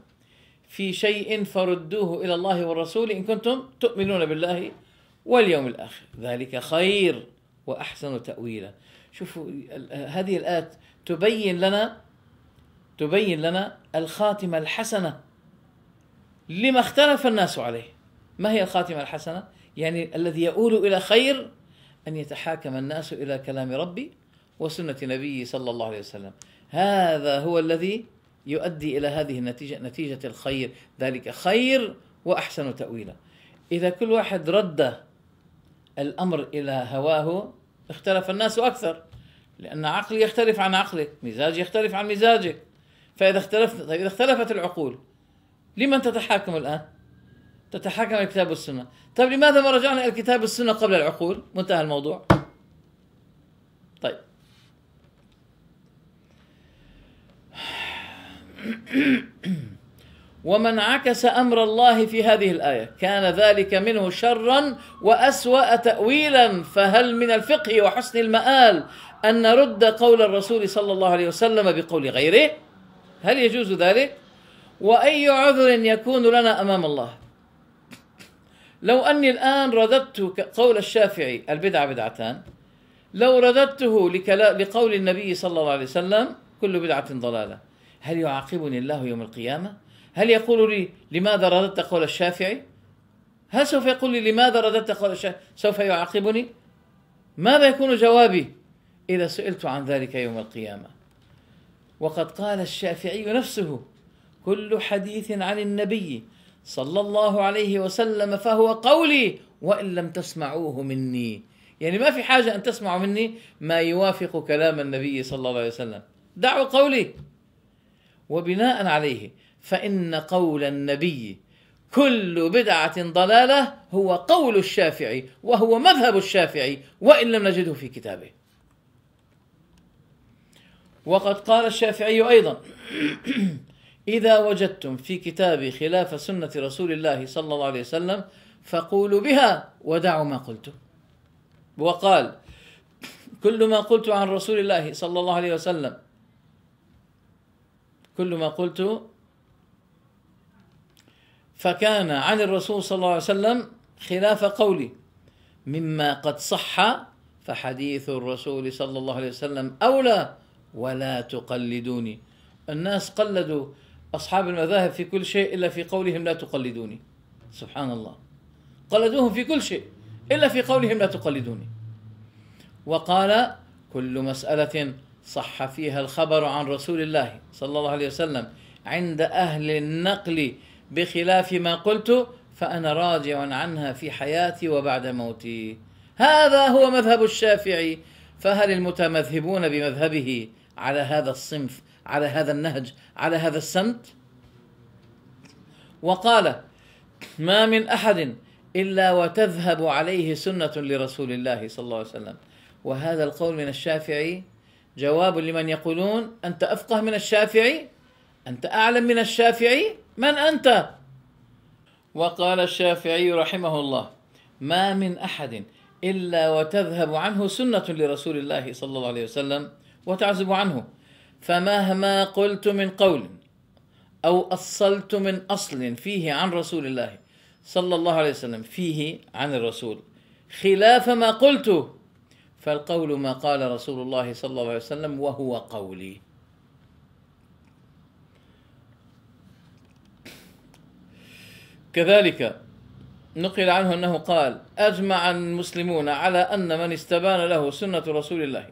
في شيء فردوه إلى الله والرسول إن كنتم تؤمنون بالله واليوم الآخر ذلك خير وأحسن تأويلا شوفوا هذه الآيات تبين لنا تبين لنا الخاتمة الحسنة لما اختلف الناس عليه ما هي الخاتمة الحسنة؟ يعني الذي يؤول إلى خير أن يتحاكم الناس إلى كلام ربي وسنة نبيه صلى الله عليه وسلم هذا هو الذي يؤدي إلى هذه النتيجة نتيجة الخير ذلك خير وأحسن تأويلا إذا كل واحد رد الأمر إلى هواه اختلف الناس أكثر لأن عقلي يختلف عن عقلك مزاجي يختلف عن مزاجك فإذا اختلفت طيب إذا اختلفت العقول لمن تتحاكم الآن؟ تتحكم الكتاب والسنة طيب لماذا ما رجعنا إلى الكتاب والسنة قبل العقول منتهى الموضوع طيب ومن عكس أمر الله في هذه الآية كان ذلك منه شرا وأسوأ تأويلا فهل من الفقه وحسن المآل أن نرد قول الرسول صلى الله عليه وسلم بقول غيره هل يجوز ذلك؟ وأي عذر يكون لنا أمام الله لو أني الآن رددت قول الشافعي البدعة بدعتان لو رددته لقول النبي صلى الله عليه وسلم كل بدعة ضلالة هل يعاقبني الله يوم القيامة؟ هل يقول لي لماذا رددت قول الشافعي؟ هل سوف يقول لي لماذا رددت قول الشافعي؟ سوف يعاقبني؟ ماذا يكون جوابي إذا سئلت عن ذلك يوم القيامة؟ وقد قال الشافعي نفسه كل حديث عن النبي صلى الله عليه وسلم فهو قولي وان لم تسمعوه مني يعني ما في حاجه ان تسمعوا مني ما يوافق كلام النبي صلى الله عليه وسلم دعوا قولي وبناء عليه فان قول النبي كل بدعه ضلاله هو قول الشافعي وهو مذهب الشافعي وان لم نجده في كتابه وقد قال الشافعي ايضا إذا وجدتم في كتابي خلاف سنة رسول الله صلى الله عليه وسلم فقولوا بها ودعوا ما قلته وقال كل ما قلت عن رسول الله صلى الله عليه وسلم كل ما قلت فكان عن الرسول صلى الله عليه وسلم خلاف قولي مما قد صح فحديث الرسول صلى الله عليه وسلم أولى ولا تقلدوني الناس قلدوا أصحاب المذاهب في كل شيء إلا في قولهم لا تقلدوني سبحان الله قلدوهم في كل شيء إلا في قولهم لا تقلدوني وقال كل مسألة صح فيها الخبر عن رسول الله صلى الله عليه وسلم عند أهل النقل بخلاف ما قلت فأنا راجع عنها في حياتي وبعد موتي هذا هو مذهب الشافعي فهل المتمذهبون بمذهبه على هذا الصنف على هذا النهج على هذا السمت وقال ما من احد الا وتذهب عليه سنه لرسول الله صلى الله عليه وسلم وهذا القول من الشافعي جواب لمن يقولون انت افقه من الشافعي انت اعلم من الشافعي من انت وقال الشافعي رحمه الله ما من احد الا وتذهب عنه سنه لرسول الله صلى الله عليه وسلم وتعزب عنه فمهما قلت من قول أو أصلت من أصل فيه عن رسول الله صلى الله عليه وسلم فيه عن الرسول خلاف ما قلت فالقول ما قال رسول الله صلى الله عليه وسلم وهو قولي كذلك نقل عنه أنه قال أجمع المسلمون على أن من استبان له سنة رسول الله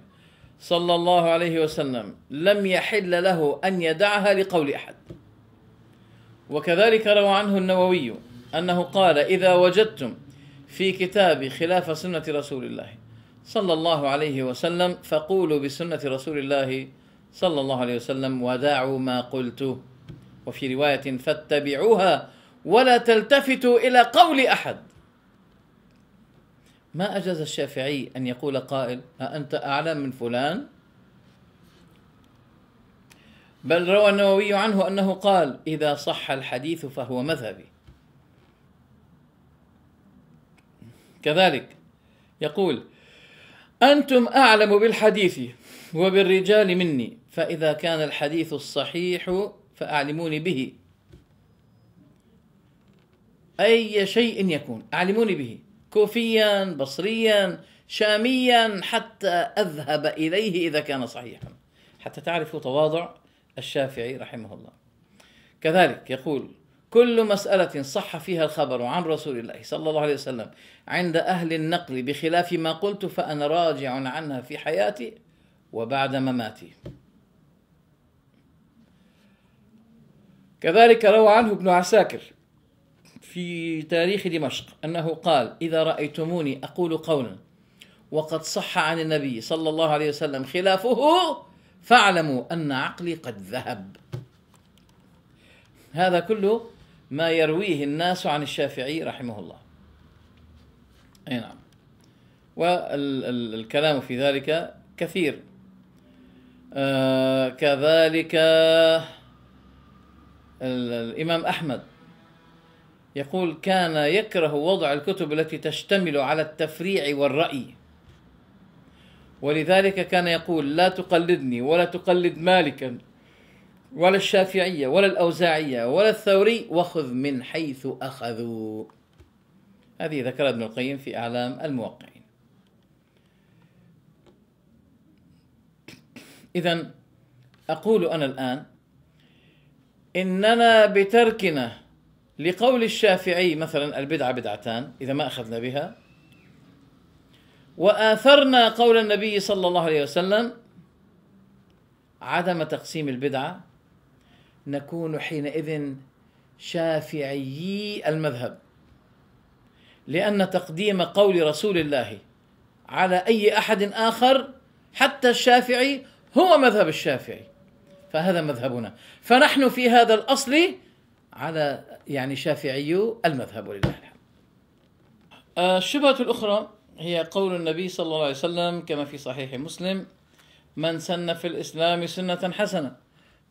صلى الله عليه وسلم لم يحل له أن يدعها لقول أحد وكذلك روى عنه النووي أنه قال إذا وجدتم في كتاب خلاف سنة رسول الله صلى الله عليه وسلم فقولوا بسنة رسول الله صلى الله عليه وسلم ودعوا ما قلت وفي رواية فاتبعوها ولا تلتفتوا إلى قول أحد ما أجاز الشافعي أن يقول قائل أنت أعلم من فلان بل روى النووي عنه أنه قال إذا صح الحديث فهو مذهبي كذلك يقول أنتم أعلم بالحديث وبالرجال مني فإذا كان الحديث الصحيح فأعلموني به أي شيء يكون أعلموني به كوفيا بصريا شاميا حتى أذهب إليه إذا كان صحيحا حتى تعرفوا تواضع الشافعي رحمه الله كذلك يقول كل مسألة صح فيها الخبر عن رسول الله صلى الله عليه وسلم عند أهل النقل بخلاف ما قلت فأنا راجع عنها في حياتي وبعد مماتي كذلك روى عنه ابن عساكر في تاريخ دمشق أنه قال إذا رأيتموني أقول قولا وقد صح عن النبي صلى الله عليه وسلم خلافه فاعلموا أن عقلي قد ذهب هذا كله ما يرويه الناس عن الشافعي رحمه الله أي نعم والكلام في ذلك كثير آه كذلك الإمام أحمد يقول كان يكره وضع الكتب التي تشتمل على التفريع والرأي ولذلك كان يقول لا تقلدني ولا تقلد مالكا ولا الشافعية ولا الأوزاعية ولا الثوري وخذ من حيث أخذوا هذه ذكرها ابن القيم في إعلام الموقعين إذا أقول أنا الآن إننا بتركنا لقول الشافعي مثلا البدعة بدعتان إذا ما أخذنا بها وآثرنا قول النبي صلى الله عليه وسلم عدم تقسيم البدعة نكون حينئذ شافعيي المذهب لأن تقديم قول رسول الله على أي أحد آخر حتى الشافعي هو مذهب الشافعي فهذا مذهبنا فنحن في هذا الأصل على يعني شافعي المذهب ولله الحمد آه، الشبهة الأخرى هي قول النبي صلى الله عليه وسلم كما في صحيح مسلم من سن في الإسلام سنة حسنة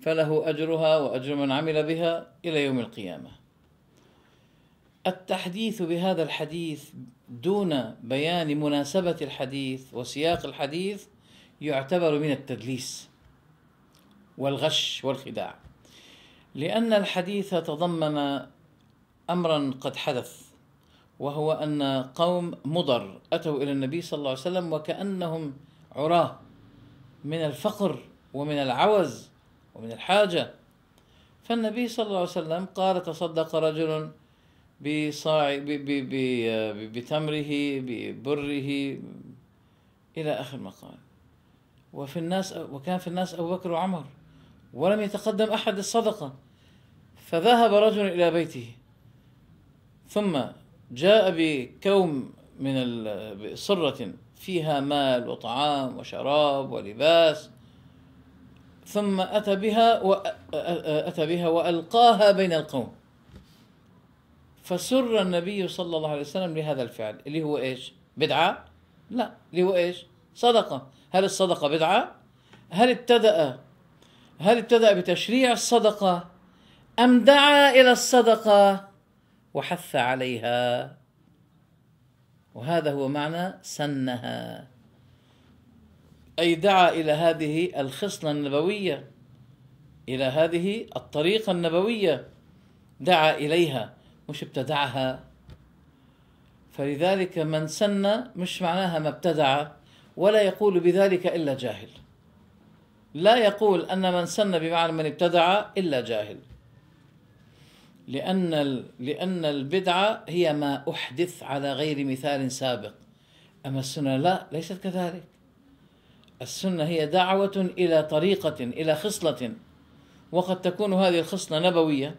فله أجرها وأجر من عمل بها إلى يوم القيامة التحديث بهذا الحديث دون بيان مناسبة الحديث وسياق الحديث يعتبر من التدليس والغش والخداع لأن الحديث تضمن أمرا قد حدث وهو أن قوم مضر أتوا إلى النبي صلى الله عليه وسلم وكأنهم عراه من الفقر ومن العوز ومن الحاجة فالنبي صلى الله عليه وسلم قال تصدق رجل بصاع بتمره ببره إلى آخر ما قال وفي الناس وكان في الناس أبو بكر وعمر ولم يتقدم أحد الصدقة فذهب رجل إلى بيته ثم جاء بكوم من بصرة فيها مال وطعام وشراب ولباس ثم أتى بها وأتى بها وألقاها بين القوم فسر النبي صلى الله عليه وسلم لهذا الفعل اللي هو ايش؟ بدعة؟ لا اللي هو ايش؟ صدقة هل الصدقة بدعة؟ هل ابتدأ هل ابتدأ بتشريع الصدقة أم دعا إلى الصدقة وحث عليها وهذا هو معنى سنها أي دعا إلى هذه الخصلة النبوية إلى هذه الطريقة النبوية دعا إليها مش ابتدعها فلذلك من سن مش معناها ما ابتدع ولا يقول بذلك إلا جاهل لا يقول أن من سن بمعنى من ابتدع إلا جاهل لأن لأن البدعة هي ما أحدث على غير مثال سابق أما السنة لا ليست كذلك السنة هي دعوة إلى طريقة إلى خصلة وقد تكون هذه الخصلة نبوية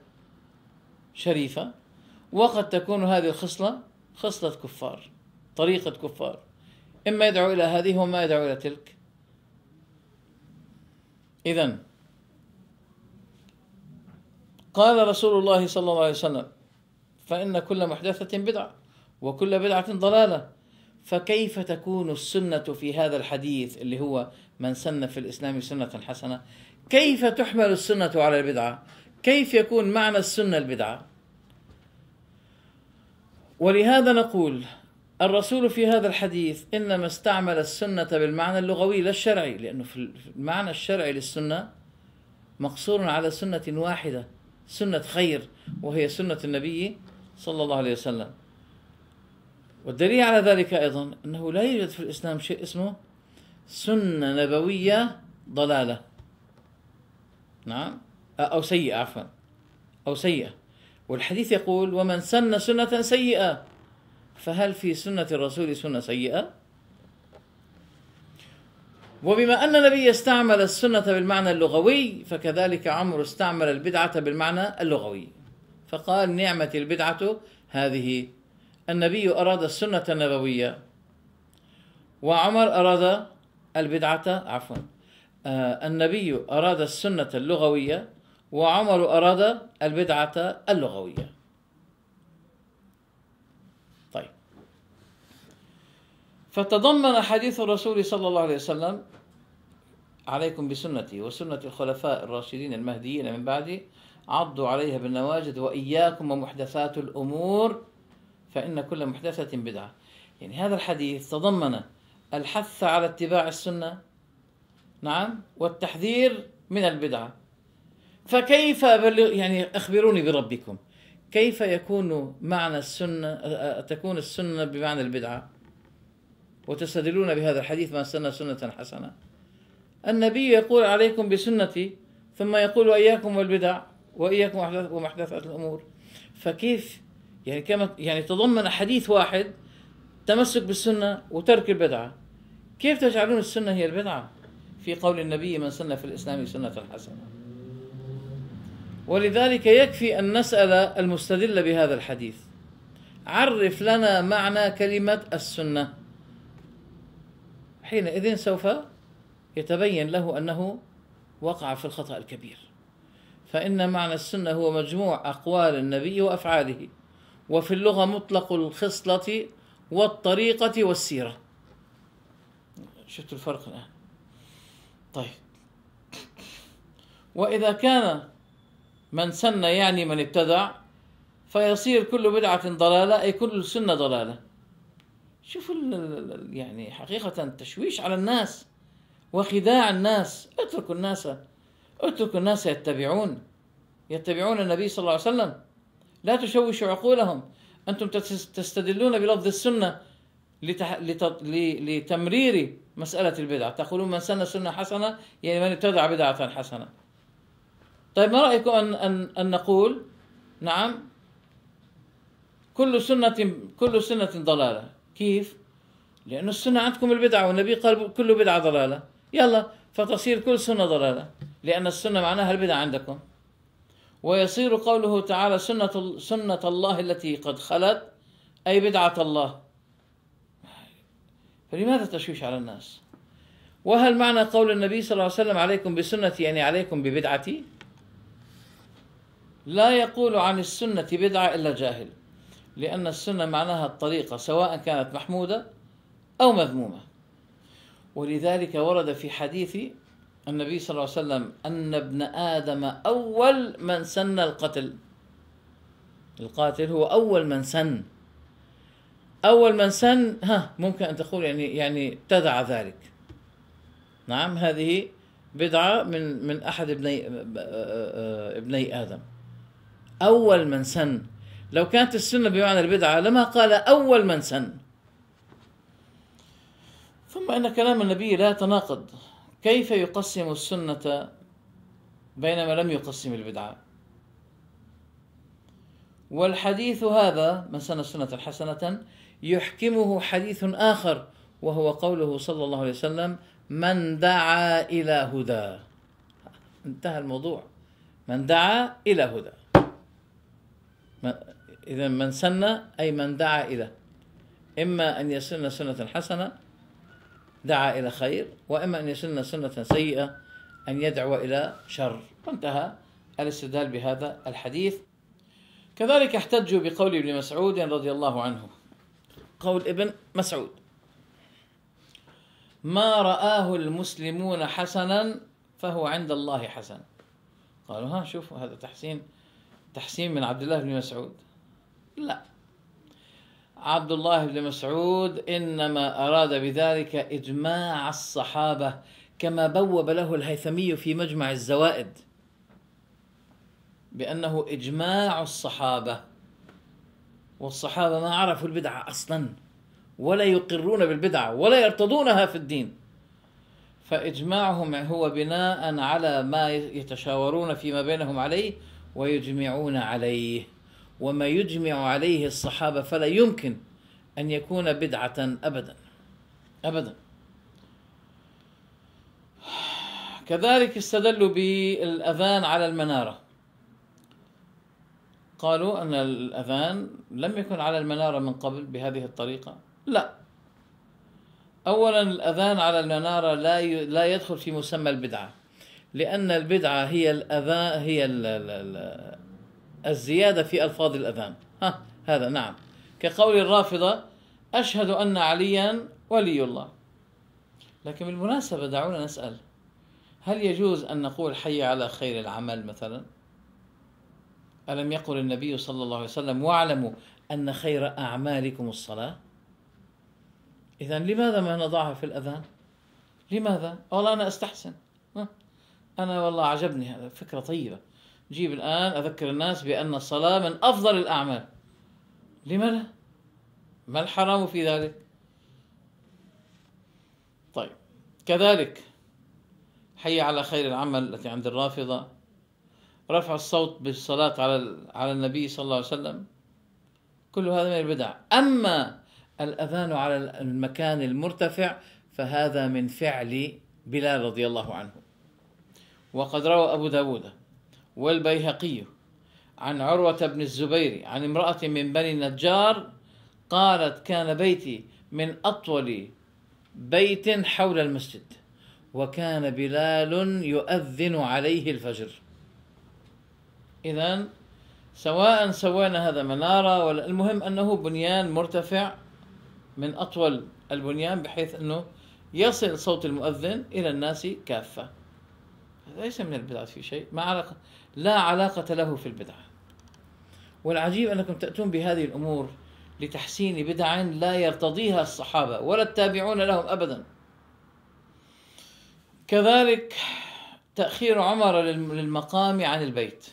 شريفة وقد تكون هذه الخصلة خصلة كفار طريقة كفار إما يدعو إلى هذه وما يدعو إلى تلك إذا قال رسول الله صلى الله عليه وسلم فإن كل محدثة بدعة وكل بدعة ضلالة فكيف تكون السنة في هذا الحديث اللي هو من سن في الإسلام سنة حسنة كيف تحمل السنة على البدعة كيف يكون معنى السنة البدعة ولهذا نقول الرسول في هذا الحديث إنما استعمل السنة بالمعنى اللغوي لا الشرعي لأنه في المعنى الشرعي للسنة مقصور على سنة واحدة سنة خير وهي سنة النبي صلى الله عليه وسلم والدليل على ذلك أيضا أنه لا يوجد في الإسلام شيء اسمه سنة نبوية ضلالة نعم أو سيئة عفوا أو سيئة والحديث يقول ومن سن سنة سيئة فهل في سنة الرسول سنة سيئة؟ وبما أن النبي استعمل السنة بالمعنى اللغوي فكذلك عمر استعمل البدعة بالمعنى اللغوي فقال نعمة البدعة هذه النبي أراد السنة النبوية وعمر أراد البدعة عفوا آه، النبي أراد السنة اللغوية وعمر أراد البدعة اللغوية فتضمن حديث الرسول صلى الله عليه وسلم عليكم بسنتي وسنة الخلفاء الراشدين المهديين من بعدي عضوا عليها بالنواجذ وإياكم ومحدثات الأمور فإن كل محدثة بدعة يعني هذا الحديث تضمن الحث على اتباع السنة نعم والتحذير من البدعة فكيف بلغ يعني أخبروني بربكم كيف يكون معنى السنة تكون السنة بمعنى البدعة وتستدلون بهذا الحديث من سن سنة حسنة النبي يقول عليكم بسنتي ثم يقول وإياكم والبدع وإياكم ومحدثات الأمور فكيف يعني كما يعني تضمن حديث واحد تمسك بالسنة وترك البدعة كيف تجعلون السنة هي البدعة في قول النبي من سن في الإسلام سنة حسنة ولذلك يكفي أن نسأل المستدل بهذا الحديث عرف لنا معنى كلمة السنة حينئذ سوف يتبين له أنه وقع في الخطأ الكبير فإن معنى السنة هو مجموع أقوال النبي وأفعاله وفي اللغة مطلق الخصلة والطريقة والسيرة شفت الفرق الآن طيب وإذا كان من سن يعني من ابتدع فيصير كل بدعة ضلالة أي كل سنة ضلالة شوف يعني حقيقة تشويش على الناس وخداع الناس اتركوا الناس اتركوا الناس يتبعون يتبعون النبي صلى الله عليه وسلم لا تشوشوا عقولهم أنتم تستدلون بلفظ السنة لتح... لت... لتمرير مسألة البدعة تقولون من سن سنة حسنة يعني من ابتدع بدعة حسنة طيب ما رأيكم أن, أن, أن نقول نعم كل سنة كل سنة ضلالة كيف؟ لأن السنة عندكم البدعة والنبي قال كل بدعة ضلالة يلا فتصير كل سنة ضلالة لأن السنة معناها البدعة عندكم ويصير قوله تعالى سنة, سنة الله التي قد خلت أي بدعة الله فلماذا تشويش على الناس وهل معنى قول النبي صلى الله عليه وسلم عليكم بسنتي يعني عليكم ببدعتي لا يقول عن السنة بدعة إلا جاهل لأن السنة معناها الطريقة سواء كانت محمودة أو مذمومة ولذلك ورد في حديث النبي صلى الله عليه وسلم أن ابن آدم أول من سن القتل القاتل هو أول من سن أول من سن ها ممكن أن تقول يعني يعني ابتدع ذلك نعم هذه بدعة من من أحد ابني آه، آه، آه، ابني آدم أول من سن لو كانت السنة بمعنى البدعة لما قال أول من سن ثم إن كلام النبي لا يتناقض كيف يقسم السنة بينما لم يقسم البدعة والحديث هذا من سن سنة حسنة يحكمه حديث آخر وهو قوله صلى الله عليه وسلم من دعا إلى هدى انتهى الموضوع من دعا إلى هدى إذا من سن أي من دعا إلى إما أن يسن سنة حسنة دعا إلى خير وإما أن يسن سنة سيئة أن يدعو إلى شر وانتهى الاستدلال بهذا الحديث كذلك احتجوا بقول ابن مسعود رضي الله عنه قول ابن مسعود ما رآه المسلمون حسنا فهو عند الله حسن قالوا ها شوفوا هذا تحسين تحسين من عبد الله بن مسعود لا عبد الله بن مسعود انما اراد بذلك اجماع الصحابه كما بوب له الهيثمي في مجمع الزوائد بانه اجماع الصحابه والصحابه ما عرفوا البدعه اصلا ولا يقرون بالبدعه ولا يرتضونها في الدين فاجماعهم هو بناء على ما يتشاورون فيما بينهم عليه ويجمعون عليه وما يجمع عليه الصحابة فلا يمكن أن يكون بدعة أبدا أبدا كذلك استدلوا بالأذان على المنارة قالوا أن الأذان لم يكن على المنارة من قبل بهذه الطريقة لا أولا الأذان على المنارة لا لا يدخل في مسمى البدعة لأن البدعة هي الأذان هي ال ال ال الزيادة في ألفاظ الأذان ها هذا نعم كقول الرافضة أشهد أن عليا ولي الله لكن بالمناسبة دعونا نسأل هل يجوز أن نقول حي على خير العمل مثلا ألم يقل النبي صلى الله عليه وسلم واعلموا أن خير أعمالكم الصلاة إذا لماذا ما نضعها في الأذان لماذا والله أنا أستحسن أنا والله عجبني هذا فكرة طيبة جيب الآن أذكر الناس بأن الصلاة من أفضل الأعمال لما لا؟ ما الحرام في ذلك؟ طيب كذلك حي على خير العمل التي عند الرافضة رفع الصوت بالصلاة على على النبي صلى الله عليه وسلم كل هذا من البدع أما الأذان على المكان المرتفع فهذا من فعل بلال رضي الله عنه وقد روى أبو داود والبيهقي عن عروة بن الزبير عن امرأة من بني النجار قالت كان بيتي من أطول بيت حول المسجد وكان بلال يؤذن عليه الفجر إذا سواء سوينا هذا منارة ولا المهم أنه بنيان مرتفع من أطول البنيان بحيث أنه يصل صوت المؤذن إلى الناس كافة ليس من البدعة في شيء ما علاقة لا علاقة له في البدعة والعجيب أنكم تأتون بهذه الأمور لتحسين بدع لا يرتضيها الصحابة ولا التابعون لهم أبدا كذلك تأخير عمر للمقام عن البيت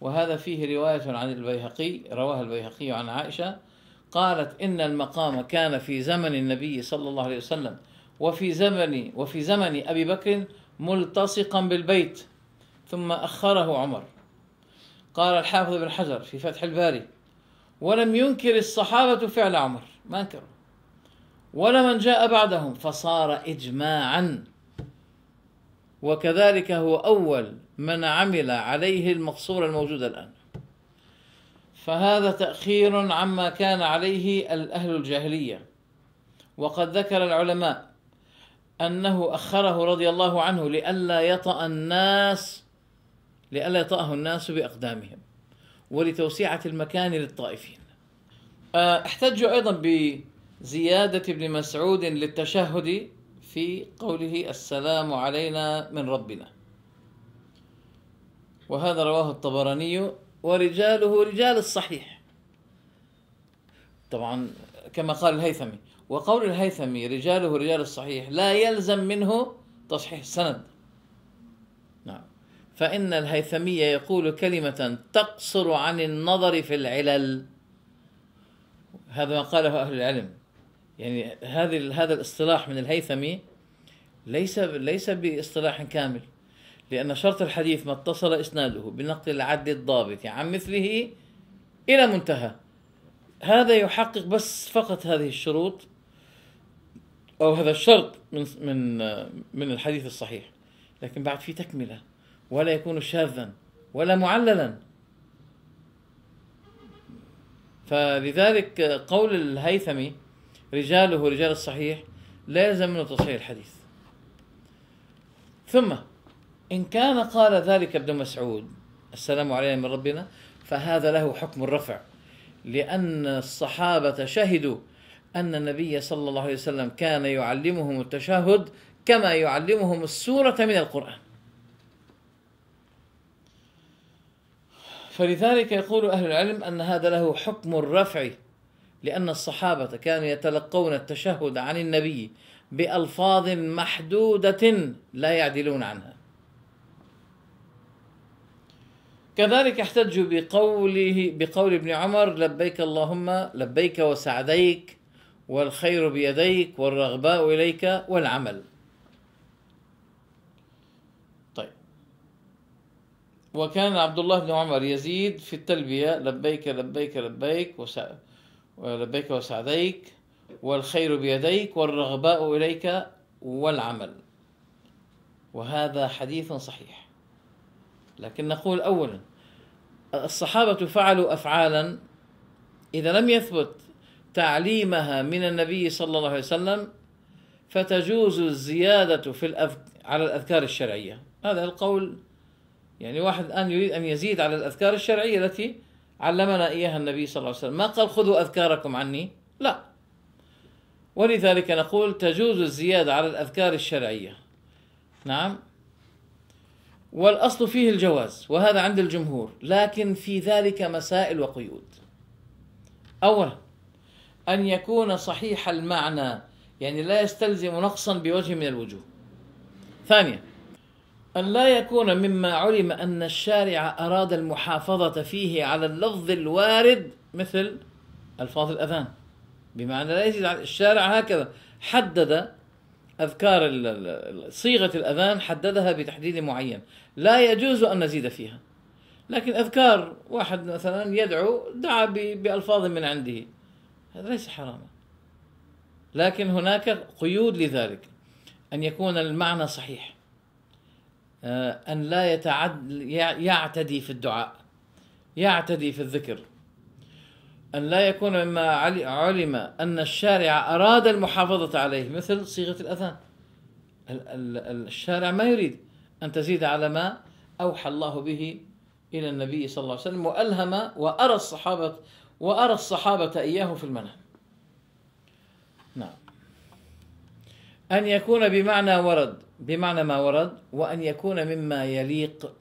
وهذا فيه رواية عن البيهقي رواها البيهقي عن عائشة قالت إن المقام كان في زمن النبي صلى الله عليه وسلم وفي زمن وفي زمن أبي بكر ملتصقا بالبيت ثم أخره عمر قال الحافظ بن حجر في فتح الباري ولم ينكر الصحابة فعل عمر ما انكروا ولا من جاء بعدهم فصار إجماعا وكذلك هو أول من عمل عليه المقصورة الموجودة الآن فهذا تأخير عما كان عليه الأهل الجاهلية وقد ذكر العلماء أنه أخره رضي الله عنه لئلا يطأ الناس لئلا يطأه الناس بأقدامهم ولتوسعة المكان للطائفين آه، احتجوا أيضا بزيادة ابن مسعود للتشهد في قوله السلام علينا من ربنا وهذا رواه الطبراني ورجاله رجال الصحيح طبعا كما قال الهيثمي وقول الهيثمي رجاله رجال الصحيح لا يلزم منه تصحيح السند فإن الهيثمية يقول كلمة تقصر عن النظر في العلل هذا ما قاله أهل العلم يعني هذه هذا الاصطلاح من الهيثمي ليس ليس باصطلاح كامل لأن شرط الحديث ما اتصل إسناده بنقل العد الضابط عن مثله إلى منتهى هذا يحقق بس فقط هذه الشروط أو هذا الشرط من من من الحديث الصحيح لكن بعد في تكملة ولا يكون شاذا ولا معللا فلذلك قول الهيثمي رجاله رجال الصحيح لا يلزم منه تصحيح الحديث ثم إن كان قال ذلك ابن مسعود السلام علينا من ربنا فهذا له حكم الرفع لأن الصحابة شهدوا أن النبي صلى الله عليه وسلم كان يعلمهم التشهد كما يعلمهم السورة من القرآن فلذلك يقول أهل العلم أن هذا له حكم الرفع لأن الصحابة كانوا يتلقون التشهد عن النبي بألفاظ محدودة لا يعدلون عنها كذلك احتجوا بقوله بقول ابن عمر لبيك اللهم لبيك وسعديك والخير بيديك والرغباء إليك والعمل وكان عبد الله بن عمر يزيد في التلبية لبيك لبيك لبيك وسع... لبيك وسعديك والخير بيديك والرغباء إليك والعمل وهذا حديث صحيح لكن نقول أولا الصحابة فعلوا أفعالا إذا لم يثبت تعليمها من النبي صلى الله عليه وسلم فتجوز الزيادة في الأف... على الأذكار الشرعية هذا القول يعني واحد الآن يريد أن يزيد على الأذكار الشرعية التي علمنا إياها النبي صلى الله عليه وسلم ما قال خذوا أذكاركم عني لا ولذلك نقول تجوز الزيادة على الأذكار الشرعية نعم والأصل فيه الجواز وهذا عند الجمهور لكن في ذلك مسائل وقيود أولا أن يكون صحيح المعنى يعني لا يستلزم نقصا بوجه من الوجوه ثانيا أن لا يكون مما علم أن الشارع أراد المحافظة فيه على اللفظ الوارد مثل ألفاظ الأذان بمعنى لا يزيد الشارع هكذا حدد أذكار صيغة الأذان حددها بتحديد معين لا يجوز أن نزيد فيها لكن أذكار واحد مثلا يدعو دعا بألفاظ من عنده هذا ليس حراما لكن هناك قيود لذلك أن يكون المعنى صحيح آه، أن لا يتعد يعتدي في الدعاء يعتدي في الذكر أن لا يكون مما علم أن الشارع أراد المحافظة عليه مثل صيغة الأذان الشارع ما يريد أن تزيد على ما أوحى الله به إلى النبي صلى الله عليه وسلم وألهم وأرى الصحابة وأرى الصحابة إياه في المنام نعم أن يكون بمعنى ورد بمعنى ما ورد وأن يكون مما يليق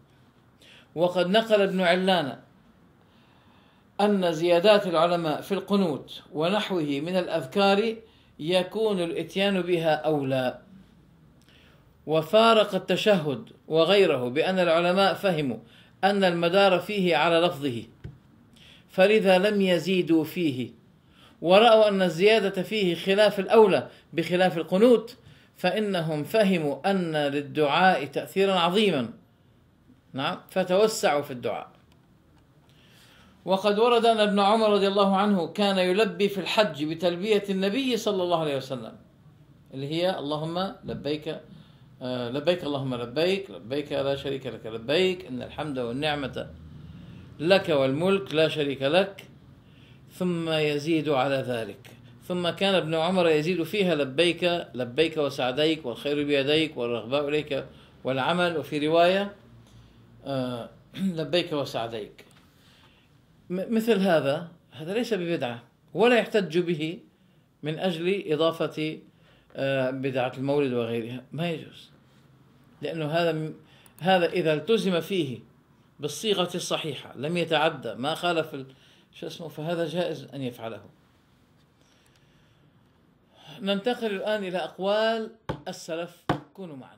وقد نقل ابن علان أن زيادات العلماء في القنوت ونحوه من الأذكار يكون الإتيان بها أولى وفارق التشهد وغيره بأن العلماء فهموا أن المدار فيه على لفظه فلذا لم يزيدوا فيه ورأوا أن الزيادة فيه خلاف الأولى بخلاف القنوت فإنهم فهموا أن للدعاء تأثيرا عظيما نعم فتوسعوا في الدعاء وقد ورد أن ابن عمر رضي الله عنه كان يلبي في الحج بتلبية النبي صلى الله عليه وسلم اللي هي اللهم لبيك آه، لبيك اللهم لبيك لبيك لا شريك لك لبيك إن الحمد والنعمة لك والملك لا شريك لك ثم يزيد على ذلك ثم كان ابن عمر يزيد فيها لبيك لبيك وسعديك والخير بيديك والرغباء إليك والعمل وفي رواية آه، *clears throat* لبيك وسعديك مثل هذا هذا ليس ببدعة ولا يحتج به من أجل إضافة آه، بدعة المولد وغيرها ما يجوز لأنه هذا هذا إذا التزم فيه بالصيغة الصحيحة لم يتعدى ما خالف شو اسمه فهذا جائز أن يفعله ننتقل الآن إلى أقوال السلف كونوا معنا